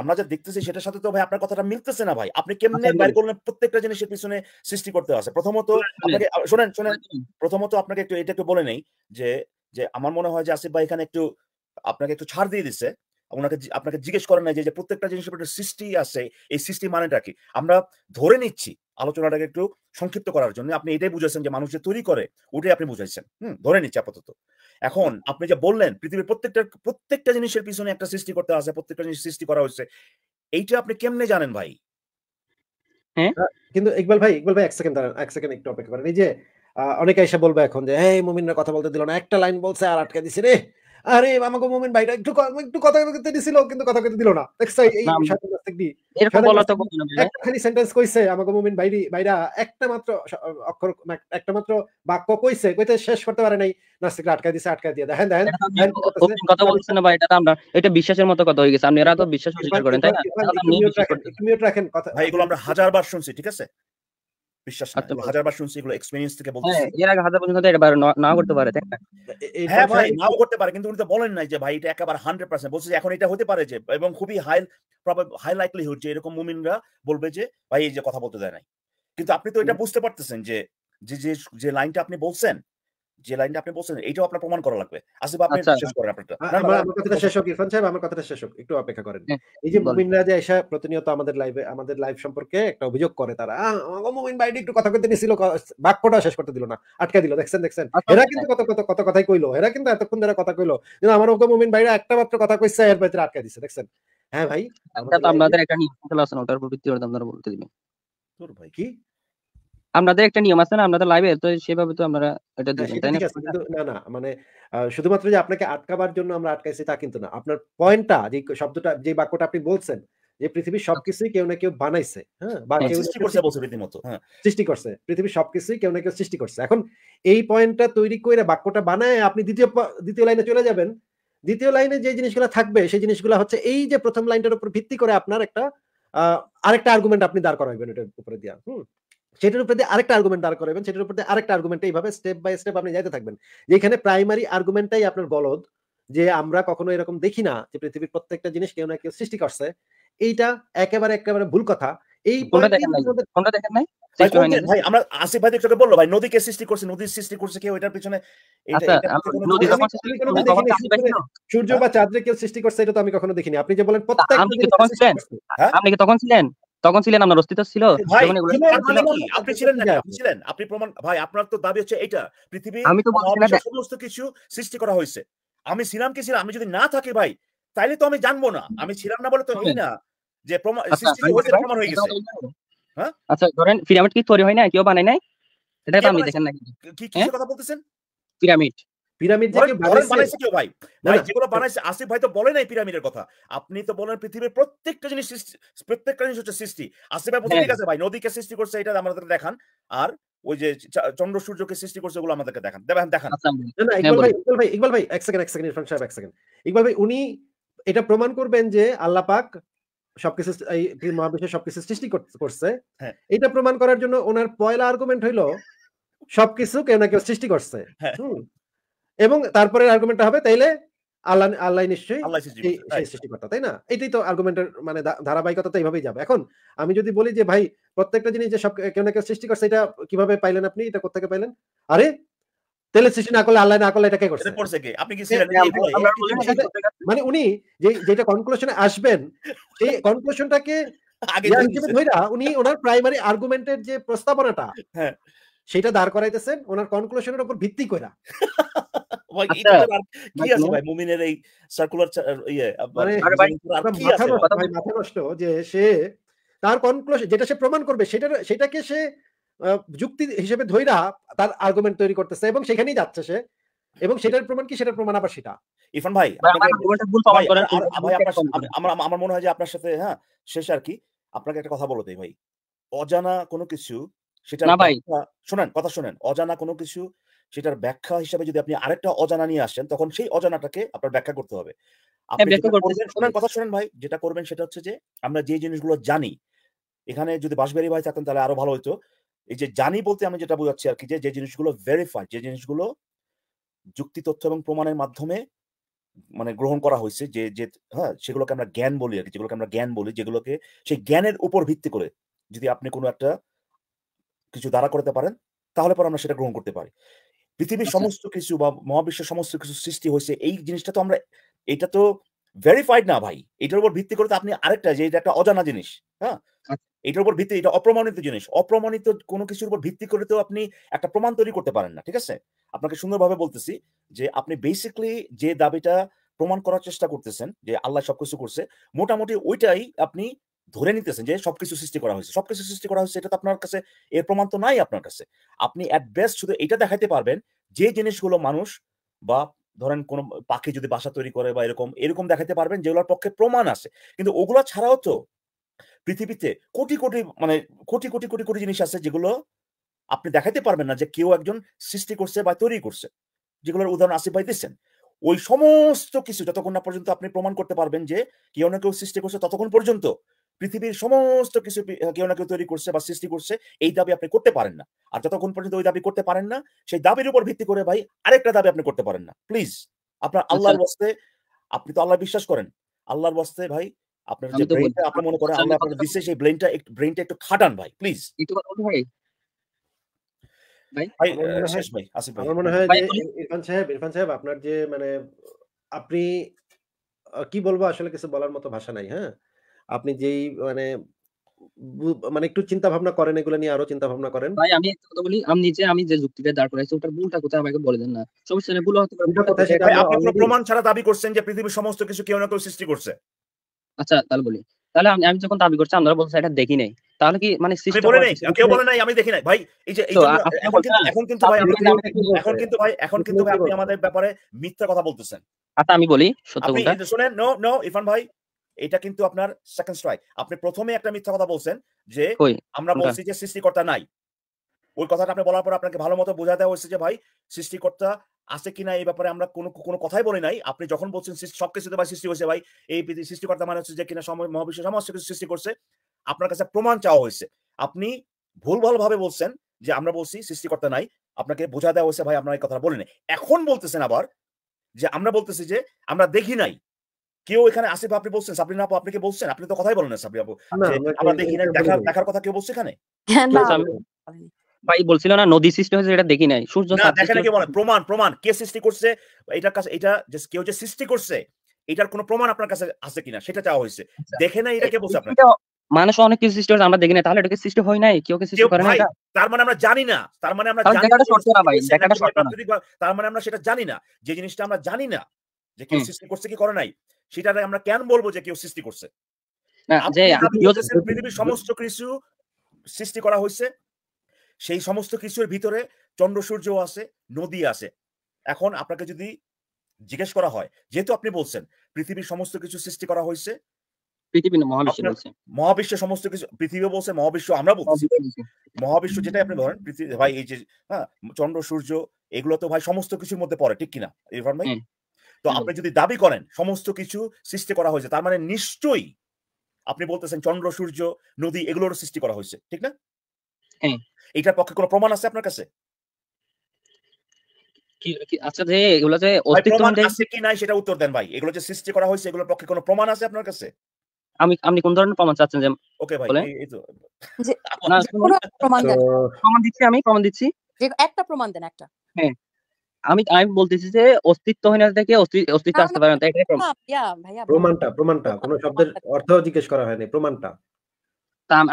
আমরা যা দেখতেছি সেটার সাথে তো ভাই আপনার কথাটা মিলতেছে না ভাই আপনি কেমনে আচ্ছা, বাইর করলেন প্রত্যেকটা জিনিসের পিছনে সৃষ্টি করতে আছে প্রথমত আপনাকে শোনেন শোনেন প্রথমত আপনাকে একটু এটা একটু বলে নেই যে যে আমার মনে হয় যে আসিফ ভাই এখানে একটু আপনাকে একটু ছাড় দিয়ে দিচ্ছে ওনাকে আপনাকে জিজ্ঞেস করেন না যে প্রত্যেকটা জিনিসের একটা সৃষ্টি আছে এই সৃষ্টি মানেটা কি আমরা ধরে নিচ্ছি আলোচনাটাকে একটু সংক্ষিপ্ত করার জন্য আপনি এটাই বুঝেছেন যে মানুষ যে তৈরি করে ওটাই আপনি বুঝাইছেন হুম ধরে নিচ্ছে আপাতত এখন আপনি যে বললেন পৃথিবীর প্রত্যেকটা প্রত্যেকটা জিনিসের পিছনে একটা সৃষ্টি করতে আছে প্রত্যেকটা জিনিস সৃষ্টি করা হয়েছে এইটা আপনি কেমনে জানেন ভাই হ্যাঁ? কিন্তু ইকবাল ভাই ইকবাল ভাই এক সেকেন্ড দাঁড়ান এক সেকেন্ড একটু অপেক্ষা করেন এই যে অনেকে এসে বলবে এখন যে হ্যাঁ মুমিনরা কথা বলতে দিল না একটা লাইন বলছে আর আটকে দিছে রে আরে আমাকে মোমেন ভাইটা একটু একটু কথা কইতে দিছিল কিন্তু কথা কইতে দিল না এরকম বলা তো একটা খালি সেন্টেন্স কইছে আমাকে মোমেন ভাইরি ভাইরা একটা মাত্র অক্ষর একটা মাত্র বাক্য কইছে কইতে শেষ করতে পারে নাই নাস্তিকরা আটকা দিছে আটকা দিয়ে দেখেন দেখেন কথা বলছেন না ভাই এটা আমরা এটা বিশ্বাসের মতো কথা হয়ে গেছে আপনি এরা তো বিশ্বাস অস্বীকার করেন তাই না তুমিও রাখেন কথা ভাই এগুলো আমরা হাজার বার শুনছি ঠিক আছে বিশ্বাস আচ্ছা, হাজারবার শুনছি এগুলো এক্সপেরিয়েন্স থেকে বলছি হ্যাঁ, এর আগে এটা নাও করতে পারে তাই না হ্যাঁ ভাই নাও করতে পারে কিন্তু উনি তো বলেন নাই যে ভাই এটা একবার হান্ড্রেড পার্সেন্ট বলছে এখন এটা হতে পারে যে এবং খুবই হাই হাই লাইকলিহুড যে এরকম মুমিনরা বলবে যে ভাই এই যে কথা বলতে দেয় নাই কিন্তু আপনি তো এটা বুঝতে পারতেছেন যে যে যে লাইনটা আপনি বলছেন যে লাইনটা আপনি বলছেন এইটাও আপনার প্রমাণ করা লাগবে আসিফ আপনি আচ্ছা, আচ্ছা। শেষ করেন আপনারটা আমার কথাটা শেষ হোক ইরফান সাহেব আমার কথাটা শেষ হোক একটু অপেক্ষা করেন হ্যাঁ, এই যে মুমিন রাজা এসে প্রতিনিয়ত আমাদের লাইভে আমাদের লাইভ সম্পর্কে একটা অভিযোগ করে তারা মুমিন ভাই একটু কথা কইতে নিছিল বাক্যটা শেষ করতে দিল না আটকে দিল দেখছেন দেখছেন আচ্ছা, এরা কিন্তু কত কত কত কথাই কইলো এরা কিন্তু এতক্ষণ ধরে কথা কইলো কিন্তু আমার ওকে মুমিন ভাইরা একটা মাত্র কথা কইছে এর ভিতরে আটকে দিছে দেখছেন হ্যাঁ ভাই এটা তো আপনাদের একটা নিয়ম আছে ওটার উপর ভিত্তি করে আপনারা বলতে দিবেন তোর ভাই কি আপনাদের একটা নিয়ম আছে না আপনাদের লাইভে তো সেভাবে তো আমরা এটা হ্যাঁ, দিই তাই না না না মানে শুধুমাত্র যে আপনাকে আটকাবার জন্য আমরা আটকাইছি তা কিন্তু না আপনার পয়েন্টটা যে শব্দটা যে বাক্যটা আপনি বলছেন যে পৃথিবীর সবকিছুই কেউ না কেউ বানাইছে হ্যাঁ বা হ্যাঁ, কেউ সৃষ্টি করছে বলছে রীতিমতো হ্যাঁ। সৃষ্টি করছে পৃথিবীর সবকিছুই কেউ না কেউ সৃষ্টি করছে এখন এই পয়েন্টটা তৈরি করে বাক্যটা বানায় আপনি দ্বিতীয় দ্বিতীয় লাইনে চলে যাবেন দ্বিতীয় লাইনে যে জিনিসগুলো থাকবে সেই জিনিসগুলো হচ্ছে এই যে প্রথম লাইনটার উপর ভিত্তি করে আপনার একটা আরেকটা আর্গুমেন্ট আপনি দাঁড় করাবেন এটার উপরে দিয়া হুম সেটার উপরে আরেকটা আর্গুমেন্ট দাঁড় করাবেন সেটার উপরে আরেকটা আর্গুমেন্ট এইভাবে স্টেপ বাই স্টেপ আপনি যাইতে থাকবেন যেখানে প্রাইমারি আর্গুমেন্টটাই আপনার বলদ যে আমরা কখনো এরকম দেখি না যে পৃথিবীর প্রত্যেকটা জিনিস কেউ না কেউ সৃষ্টি করছে এইটা একেবারে একেবারে ভুল কথা এই আচ্ছা, সূর্য বা চাঁদের কেউ সৃষ্টি করছে এটা তো আমি কখনো দেখিনি আপনি যে বলেন প্রত্যেক হ্যাঁ? আপনি কি তখন ছিলেন তখন ছিলেন আপনার অস্তিত্ব ছিল আপনি ছিলেন ছিলেন আপনি প্রমাণ ভাই আপনার তো দাবি হচ্ছে এটা পৃথিবী আমি তো সমস্ত কিছু সৃষ্টি করা হয়েছে আমি ছিলাম কি ছিলাম আমি যদি না থাকি ভাই তাইলে তো আমি জানবো না আমি ছিলাম না বলে তো হই না যে আচ্ছা, প্রমাণ হয়ে গেছে হ্যাঁ? আচ্ছা ধরেন পিরামিড কি তৈরি হয় না কেউ বানায় নাই এটা তো আমি দেখেন না কি কি হ্যাঁ? কথা বলতেছেন পিরামিড পিরামিড ভাই ভাই যেগুলো বানাইছে আসিফ ভাই তো বলে নাই পিরামিডের কথা আপনি তো বলেন পৃথিবীর প্রত্যেকটা জিনিস প্রত্যেকটা জিনিস হচ্ছে সৃষ্টি আসিফ ভাই হ্যাঁ। ঠিক আছে ভাই নদীকে সৃষ্টি করছে এটা আমাদের দেখান আর ওই যে চন্দ্র সূর্যকে সৃষ্টি করছে ওগুলো আমাদেরকে দেখান দেখান দেখান আচ্ছা, আচ্ছা। না হ্যাঁ, ইকবাল ভাই ইকবাল ভাই ইকবাল ভাই এক সেকেন্ড এক সেকেন্ড ইরফান সাহেব এক সেকেন্ড ইকবাল ভাই উনি এটা প্রমাণ করবেন যে আল্লাহ পাক সবকিছু এই মহাবিশ্বের সবকিছু সৃষ্টি করছে হ্যাঁ। এটা প্রমাণ করার জন্য ওনার পয়লা আর্গুমেন্ট হইলো সবকিছু কেউ না কেউ সৃষ্টি করছে এবং তারপরে আর্গুমেন্টটা হবে তাইলে আল্লাহ আল্লাহ নিশ্চয়ই সৃষ্টিকর্তা তাই না এটাই তো আর্গুমেন্টের মানে ধারাবাহিকতা তো এইভাবেই যাবে এখন আমি যদি বলি যে ভাই প্রত্যেকটা জিনিস যে সব কেউ না কেউ সৃষ্টি করছে এটা কিভাবে পাইলেন আপনি এটা কোথা পাইলেন আরে তেলে সৃষ্টি না করলে আল্লাহ না করলে এটা কে করছে মানে উনি যে যেটা কনক্লুশনে আসবেন সেই কনক্লুশনটাকে আগে উনি ওনার প্রাইমারি আর্গুমেন্টের যে প্রস্তাবনাটা হ্যাঁ সেটা দাঁড় করাইতেছেন ওনার কনক্লুশনের উপর ভিত্তি করে আচ্ছা, ইয়ে, মানে মানে যে সে তার কনক্লুশন যেটা সে প্রমাণ করবে সেটা সেটাকে সে যুক্তি হিসেবে ধৈরা তার আর্গুমেন্ট তৈরি করতেছে এবং সেখানেই যাচ্ছে সে এবং সেটার প্রমাণ কি সেটার প্রমাণ আবার সেটা ইফান ভাই আমার মনে হয় যে আপনার সাথে হ্যাঁ শেষ আর কি আপনাকে একটা কথা বলতে ভাই অজানা কোনো কিছু সেটা শোনেন কথা শোনেন অজানা কোনো কিছু সেটার ব্যাখ্যা হিসাবে যদি আপনি আরেকটা অজানা নিয়ে আসেন তখন সেই অজানাটাকে আপনার ব্যাখ্যা করতে হবে হ্যাঁ, শোনেন কথা শোনেন ভাই যেটা করবেন সেটা হচ্ছে যে আমরা যে জিনিসগুলো জানি এখানে যদি বাঁশবাড়ি ভাই থাকেন তাহলে আরো ভালো হইতো এই যে জানি বলতে আমি যেটা বোঝাচ্ছি আর কি যে যে জিনিসগুলো ভেরিফাই যে জিনিসগুলো যুক্তি তথ্য এবং প্রমাণের মাধ্যমে মানে গ্রহণ করা হয়েছে যে যে হ্যাঁ সেগুলোকে আমরা জ্ঞান বলি আর কি যেগুলোকে আমরা জ্ঞান বলি যেগুলোকে সেই জ্ঞানের উপর ভিত্তি করে যদি আপনি কোনো একটা কিছু দ্বারা করতে পারেন তাহলে পর আমরা সেটা গ্রহণ করতে পারি পৃথিবীর আচ্ছা। সমস্ত কিছু বা মহাবিশ্বের সমস্ত কিছু সৃষ্টি হয়েছে এই জিনিসটা তো আমরা এটা তো ভেরিফাইড না ভাই এটার উপর ভিত্তি করে তো আপনি আরেকটা যে এটা একটা অজানা জিনিস হ্যাঁ আচ্ছা। এটার উপর ভিত্তি এটা অপ্রমাণিত জিনিস অপ্রমাণিত কোনো কিছুর উপর ভিত্তি করে তো আপনি একটা প্রমাণ তৈরি করতে পারেন না ঠিক আছে আপনাকে সুন্দরভাবে বলতেছি যে আপনি বেসিকলি যে দাবিটা প্রমাণ করার চেষ্টা করতেছেন যে আল্লাহ সবকিছু করছে মোটামুটি ওইটাই আপনি ধরে নিতেছেন যে সবকিছু সৃষ্টি করা হয়েছে সবকিছু সৃষ্টি করা হয়েছে এটা তো আপনার কাছে এর প্রমাণ তো নাই আপনার কাছে আপনি অ্যাট বেস্ট শুধু এটা দেখাইতে পারবেন যে জিনিসগুলো মানুষ বা ধরেন কোন পাখি যদি বাসা তৈরি করে বা এরকম এরকম দেখাতে পারবেন যেগুলোর পক্ষে প্রমাণ আছে কিন্তু ওগুলো ছাড়াও তো পৃথিবীতে কোটি কোটি মানে কোটি কোটি কোটি কোটি জিনিস আছে যেগুলো আপনি দেখাতে পারবেন না যে কেউ একজন সৃষ্টি করছে বা তৈরি করছে যেগুলোর উদাহরণ আসিফ ভাই দিচ্ছেন ওই সমস্ত কিছু যতক্ষণ না পর্যন্ত আপনি প্রমাণ করতে পারবেন যে কেউ না কেউ সৃষ্টি করছে ততক্ষণ পর্যন্ত পৃথিবীর সমস্ত কিছু কেউ না কেউ তৈরি করছে বা সৃষ্টি করছে এই দাবি আপনি করতে পারেন না আর যতক্ষণ পর্যন্ত ওই দাবি করতে পারেন না সেই দাবির উপর ভিত্তি করে ভাই আরেকটা দাবি আপনি করতে পারেন না প্লিজ আপনার আচ্ছা। আল্লাহর বস্তে আপনি তো আল্লাহ বিশ্বাস করেন আল্লাহর বস্তে ভাই আপনার যে ব্রেনটা আপনি মনে করেন আচ্ছা, আল্লাহ আপনাকে দিচ্ছে সেই ব্রেনটা একটু ব্রেনটা একটু খাটান ভাই প্লিজ ভাই আমার মনে হয় যে ইরফান সাহেব ইরফান সাহেব আপনার যে মানে আপনি কি বলবো আসলে কিছু বলার মতো ভাষা নাই হ্যাঁ আপনি যেই মানে মানে একটু চিন্তা ভাবনা করেন এগুলো নিয়ে আরো চিন্তা ভাবনা করেন ভাই আমি একটা কথা বলি আমি নিজে আমি যে যুক্তিটা দাঁড় করাইছি ওটার ভুলটা কোথায় আমাকে বলে দেন না সমস্যা নেই ভুল হতে পারে সেটা আপনি কোনো প্রমাণ ছাড়া দাবি করছেন যে পৃথিবীর সমস্ত কিছু কেউ না কেউ সৃষ্টি করছে আচ্ছা তাহলে বলি তাহলে আমি আমি যখন দাবি করছি আপনারা বলছেন এটা দেখি নাই তাহলে কি মানে সৃষ্টি বলে নাই কেউ বলে নাই আমি দেখি নাই ভাই এই যে আচ্ছা, এখন কিন্তু এখন আচ্ছা, কিন্তু ভাই এখন কিন্তু ভাই এখন কিন্তু ভাই আপনি আমাদের ব্যাপারে মিথ্যা কথা বলতেছেন আচ্ছা আমি বলি সত্য কথা শুনেন নো নো ইফান ভাই এটা কিন্তু আপনার সেকেন্ড স্ট্রাইক আপনি প্রথমে একটা মিথ্যা কথা বলছেন যে আমরা বলছি যে সৃষ্টিকর্তা নাই ওই কথাটা আপনি বলার পর আপনাকে ভালো মতো বোঝা দেওয়া হয়েছে যে ভাই সৃষ্টিকর্তা আছে কিনা এই ব্যাপারে আমরা কোনো কোনো কথাই বলি নাই আপনি যখন বলছেন সবকিছু ভাই সৃষ্টি হয়েছে ভাই এই পৃথিবী সৃষ্টিকর্তা মানে হচ্ছে যে কিনা মহাবিশ্ব সমস্ত কিছু সৃষ্টি করছে আপনার কাছে প্রমাণ চাওয়া হয়েছে আপনি ভুল ভাবে বলছেন যে আমরা বলছি সৃষ্টিকর্তা নাই আপনাকে বোঝা দেওয়া হয়েছে ভাই আপনার এই কথাটা বলেন এখন বলতেছেন আবার যে আমরা বলতেছি যে আমরা দেখি নাই কেউ এখানে আসিফ আপনি বলছেন সাবরিনা আপু আপনি কি বলছেন আপনি তো কথাই বলেন না আপু আমরা দেখি না দেখার দেখার কথা কেউ বলছে এখানে ভাই বলছিল না নদী সৃষ্টি হয়েছে এটা দেখি নাই সূর্য প্রমাণ প্রমাণ কে সৃষ্টি করছে এটা কাছে এটা যে কেউ যে সৃষ্টি করছে এটার কোনো প্রমাণ আপনার কাছে আছে কিনা সেটা চাওয়া হয়েছে আচ্ছা। দেখে নাই এটা কে বলছে মানুষ অনেক কিছু সৃষ্টি হয়েছে আমরা দেখি না তাহলে এটাকে সৃষ্টি হয় নাই কেউ সৃষ্টি করে না তার মানে আমরা জানি না তার মানে আমরা জানি তার মানে আমরা সেটা জানি না যে জিনিসটা আমরা জানি না যে কেউ সৃষ্টি করছে কি করে নাই সেটাতে আমরা কেন বলবো যে কেউ সৃষ্টি করছে পৃথিবীর সমস্ত কিছু সৃষ্টি করা হয়েছে সেই সমস্ত কিছুর ভিতরে চন্দ্র সূর্য আছে নদী আছে এখন আপনাকে যদি জিজ্ঞেস করা হয় যেহেতু আপনি বলছেন পৃথিবীর সমস্ত কিছু সৃষ্টি করা হয়েছে মহাবিশ্ব সমস্ত কিছু পৃথিবী বলছে মহাবিশ্ব আমরা বলছি মহাবিশ্ব যেটা আপনি ধরেন ভাই এই যে হ্যাঁ চন্দ্র সূর্য এগুলো তো ভাই সমস্ত কিছুর মধ্যে পড়ে ঠিক কিনা ইরফান ভাই হ্যাঁ। তো আপনি যদি দাবি করেন সমস্ত কিছু সৃষ্টি করা হয়েছে তার মানে নিশ্চয়ই আপনি বলতেছেন চন্দ্র সূর্য নদী এগুলোর সৃষ্টি করা হয়েছে ঠিক না হ্যাঁ। এটার পক্ষে কোনো প্রমাণ আছে আপনার কাছে আচ্ছা সেটা উত্তর দেন ভাই এগুলো যে সৃষ্টি করা হয়েছে এগুলোর পক্ষে প্রমাণ আছে আপনার কাছে আমি আপনি কোন ধরনের প্রমাণ চাচ্ছেন যে ওকে ভাই প্রমাণ আমি প্রমাণ দিচ্ছি একটা প্রমাণ দেন একটা হ্যাঁ আমি আমি বলতেছি যে অস্তিত্বহীনতা থেকে অস্তিত্ব আসতে পারে না প্রমাণটা প্রমাণটা কোন শব্দের অর্থ জিজ্ঞেস করা হয়নি প্রমাণটা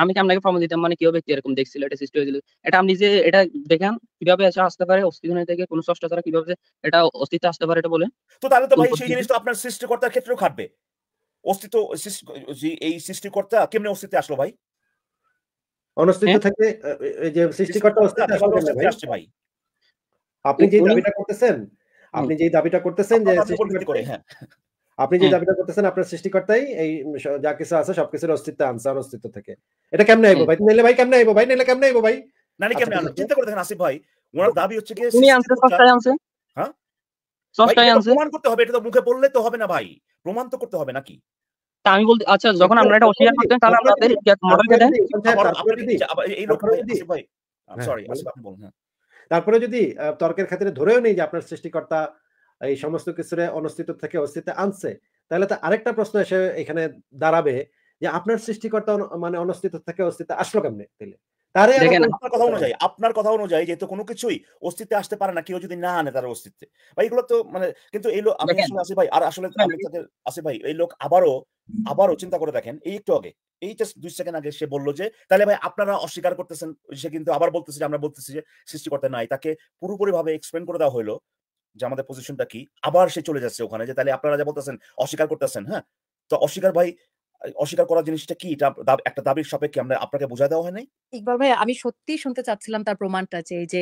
আমি কি আপনাকে প্রমাণ দিতাম মানে কেউ ব্যক্তি এরকম দেখছিল এটা সৃষ্টি হয়েছিল এটা আপনি যে এটা দেখেন কিভাবে এসে আসতে পারে অস্তিত্ব থেকে কোনো ষষ্ঠ ছাড়া কিভাবে এটা অস্তিত্ব আসতে পারে এটা বলেন তো তাহলে তো ভাই সেই জিনিস তো আপনার সৃষ্টিকর্তার ক্ষেত্রেও খাটবে অস্তিত্ব এই সৃষ্টিকর্তা কেমনে অস্তিত্বে আসলো ভাই অনস্তিত্ব হ্যাঁ? থেকে যে সৃষ্টিকর্তা অস্তিত্ব আসলো ভাই আপনি যে দাবিটা করতেছেন আপনি যে দাবিটা করতেছেন যে হ্যাঁ। আপনি যে দাবিটা করতেছেন আপনার সৃষ্টিকর্তাই এই যা কিছু আছে সবকিছুর অস্তিত্ব আনসার অস্তিত্ব থেকে এটা কেমনে আইবো ভাই নাইলে ভাই কেমনে আইবো ভাই নাইলে কেমনে আইবো ভাই নালে আচ্ছা, কেমনে আনো চিন্তা করে দেখেন আসিফ ভাই ওনার দাবি হচ্ছে কি উনি আনছে সস্তায় আনছে হ্যাঁ সস্তায় আনছে প্রমাণ করতে হবে এটা তো মুখে বললে তো হবে না ভাই প্রমাণ তো করতে হবে নাকি তা আমি বলতে আচ্ছা যখন আমরা এটা অস্বীকার করতেন তাহলে আমাদের মডেলকে আচ্ছা, দেন এই লোকটা ভাই সরি হ্যাঁ, আসিফ আপনি বলুন হ্যাঁ তারপরে যদি তর্কের ক্ষেত্রে ধরেও নেই যে আপনার সৃষ্টিকর্তা এই সমস্ত কিছুরে অনস্তিত্ব থেকে অস্তিত্বে আনছে তাহলে তো আরেকটা প্রশ্ন এসে এখানে দাঁড়াবে যে আপনার সৃষ্টিকর্তা মানে অনস্তিত্ব থেকে অস্তিত্বে আসলো কেমনে তাহলে তারে আপনার কথা অনুযায়ী আপনার কথা অনুযায়ী যেহেতু কোনো কিছুই অস্তিত্বে আসতে পারে না কেউ যদি না আনে তার অস্তিত্বে ভাই এগুলো তো মানে কিন্তু এই লোক আমি আসলে আসি ভাই আর আসলে হ্যাঁ, আসে ভাই এই লোক আবারও আবারও চিন্তা করে দেখেন এই একটু আগে এই জাস্ট দুই সেকেন্ড আগে সে বললো যে তাহলে ভাই আপনারা অস্বীকার করতেছেন সে কিন্তু আবার বলতেছে যে আমরা বলতেছি যে সৃষ্টিকর্তা নাই তাকে পুরোপুরি ভাবে এক্সপ্লেন করে দেওয়া হলো যে আমাদের পজিশনটা কি আবার সে চলে যাচ্ছে ওখানে যে তাহলে আপনারা যা বলতেছেন অস্বীকার করতেছেন হ্যাঁ তো অস্বীকার ভাই অস্বীকার করার জিনিসটা কি এটা একটা দাবির সাপেক্ষে আমরা আপনাকে বোঝা দেওয়া হয়নি ইকবাল ভাই আমি সত্যি শুনতে চাচ্ছিলাম তার প্রমাণটা যে যে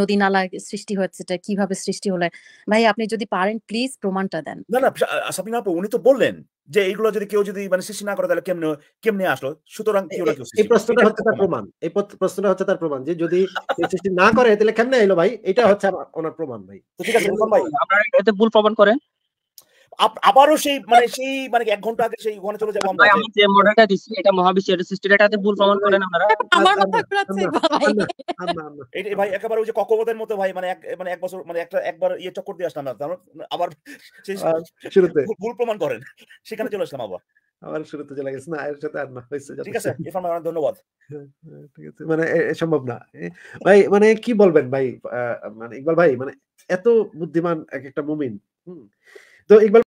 নদী নালা সৃষ্টি হয়েছে এটা কিভাবে সৃষ্টি হলো ভাই আপনি যদি পারেন প্লিজ প্রমাণটা দেন না না সাবিনা আপু উনি তো বললেন যে এইগুলো যদি কেউ যদি মানে সৃষ্টি না করে তাহলে কেমনে কেমনে আসলো সুতরাং এই প্রশ্নটা হচ্ছে তার প্রমাণ এই প্রশ্নটা হচ্ছে তার প্রমাণ যে যদি সৃষ্টি না করে তাহলে কেমনে এলো ভাই এটা হচ্ছে ওনার প্রমাণ ভাই ঠিক আছে ভাই আপনারা এতে ভুল প্রমাণ করেন আবারও সেই মানে সেই মানে এক ঘন্টা আগে সেই ওখানে চলে যাবো আমরা আমি যে মডেলটা দিছি এটা মহাবিশ্বের সৃষ্টির এটাতে ভুল প্রমাণ করেন আপনারা আমার মাথা আচ্ছা, আচ্ছা, ভাই আচ্ছা, এটা ভাই ওই যে মতো ভাই মানে এক মানে এক বছর মানে একটা একবার ইয়ে চক্কর দিয়ে আসলাম আমরা আবার সেই শুরুতে ভুল প্রমাণ করেন সেখানে চলে আসলাম আবার শুরুতে চলে গেছে না এর সাথে আর না হয়েছে ঠিক আছে ইরফান ভাই ধন্যবাদ হ্যাঁ, হ্যাঁ, ঠিক আছে মানে সম্ভব না ভাই মানে কি বলবেন ভাই মানে ইকবাল ভাই মানে এত বুদ্ধিমান এক একটা মুমিন হুম তো ইকবাল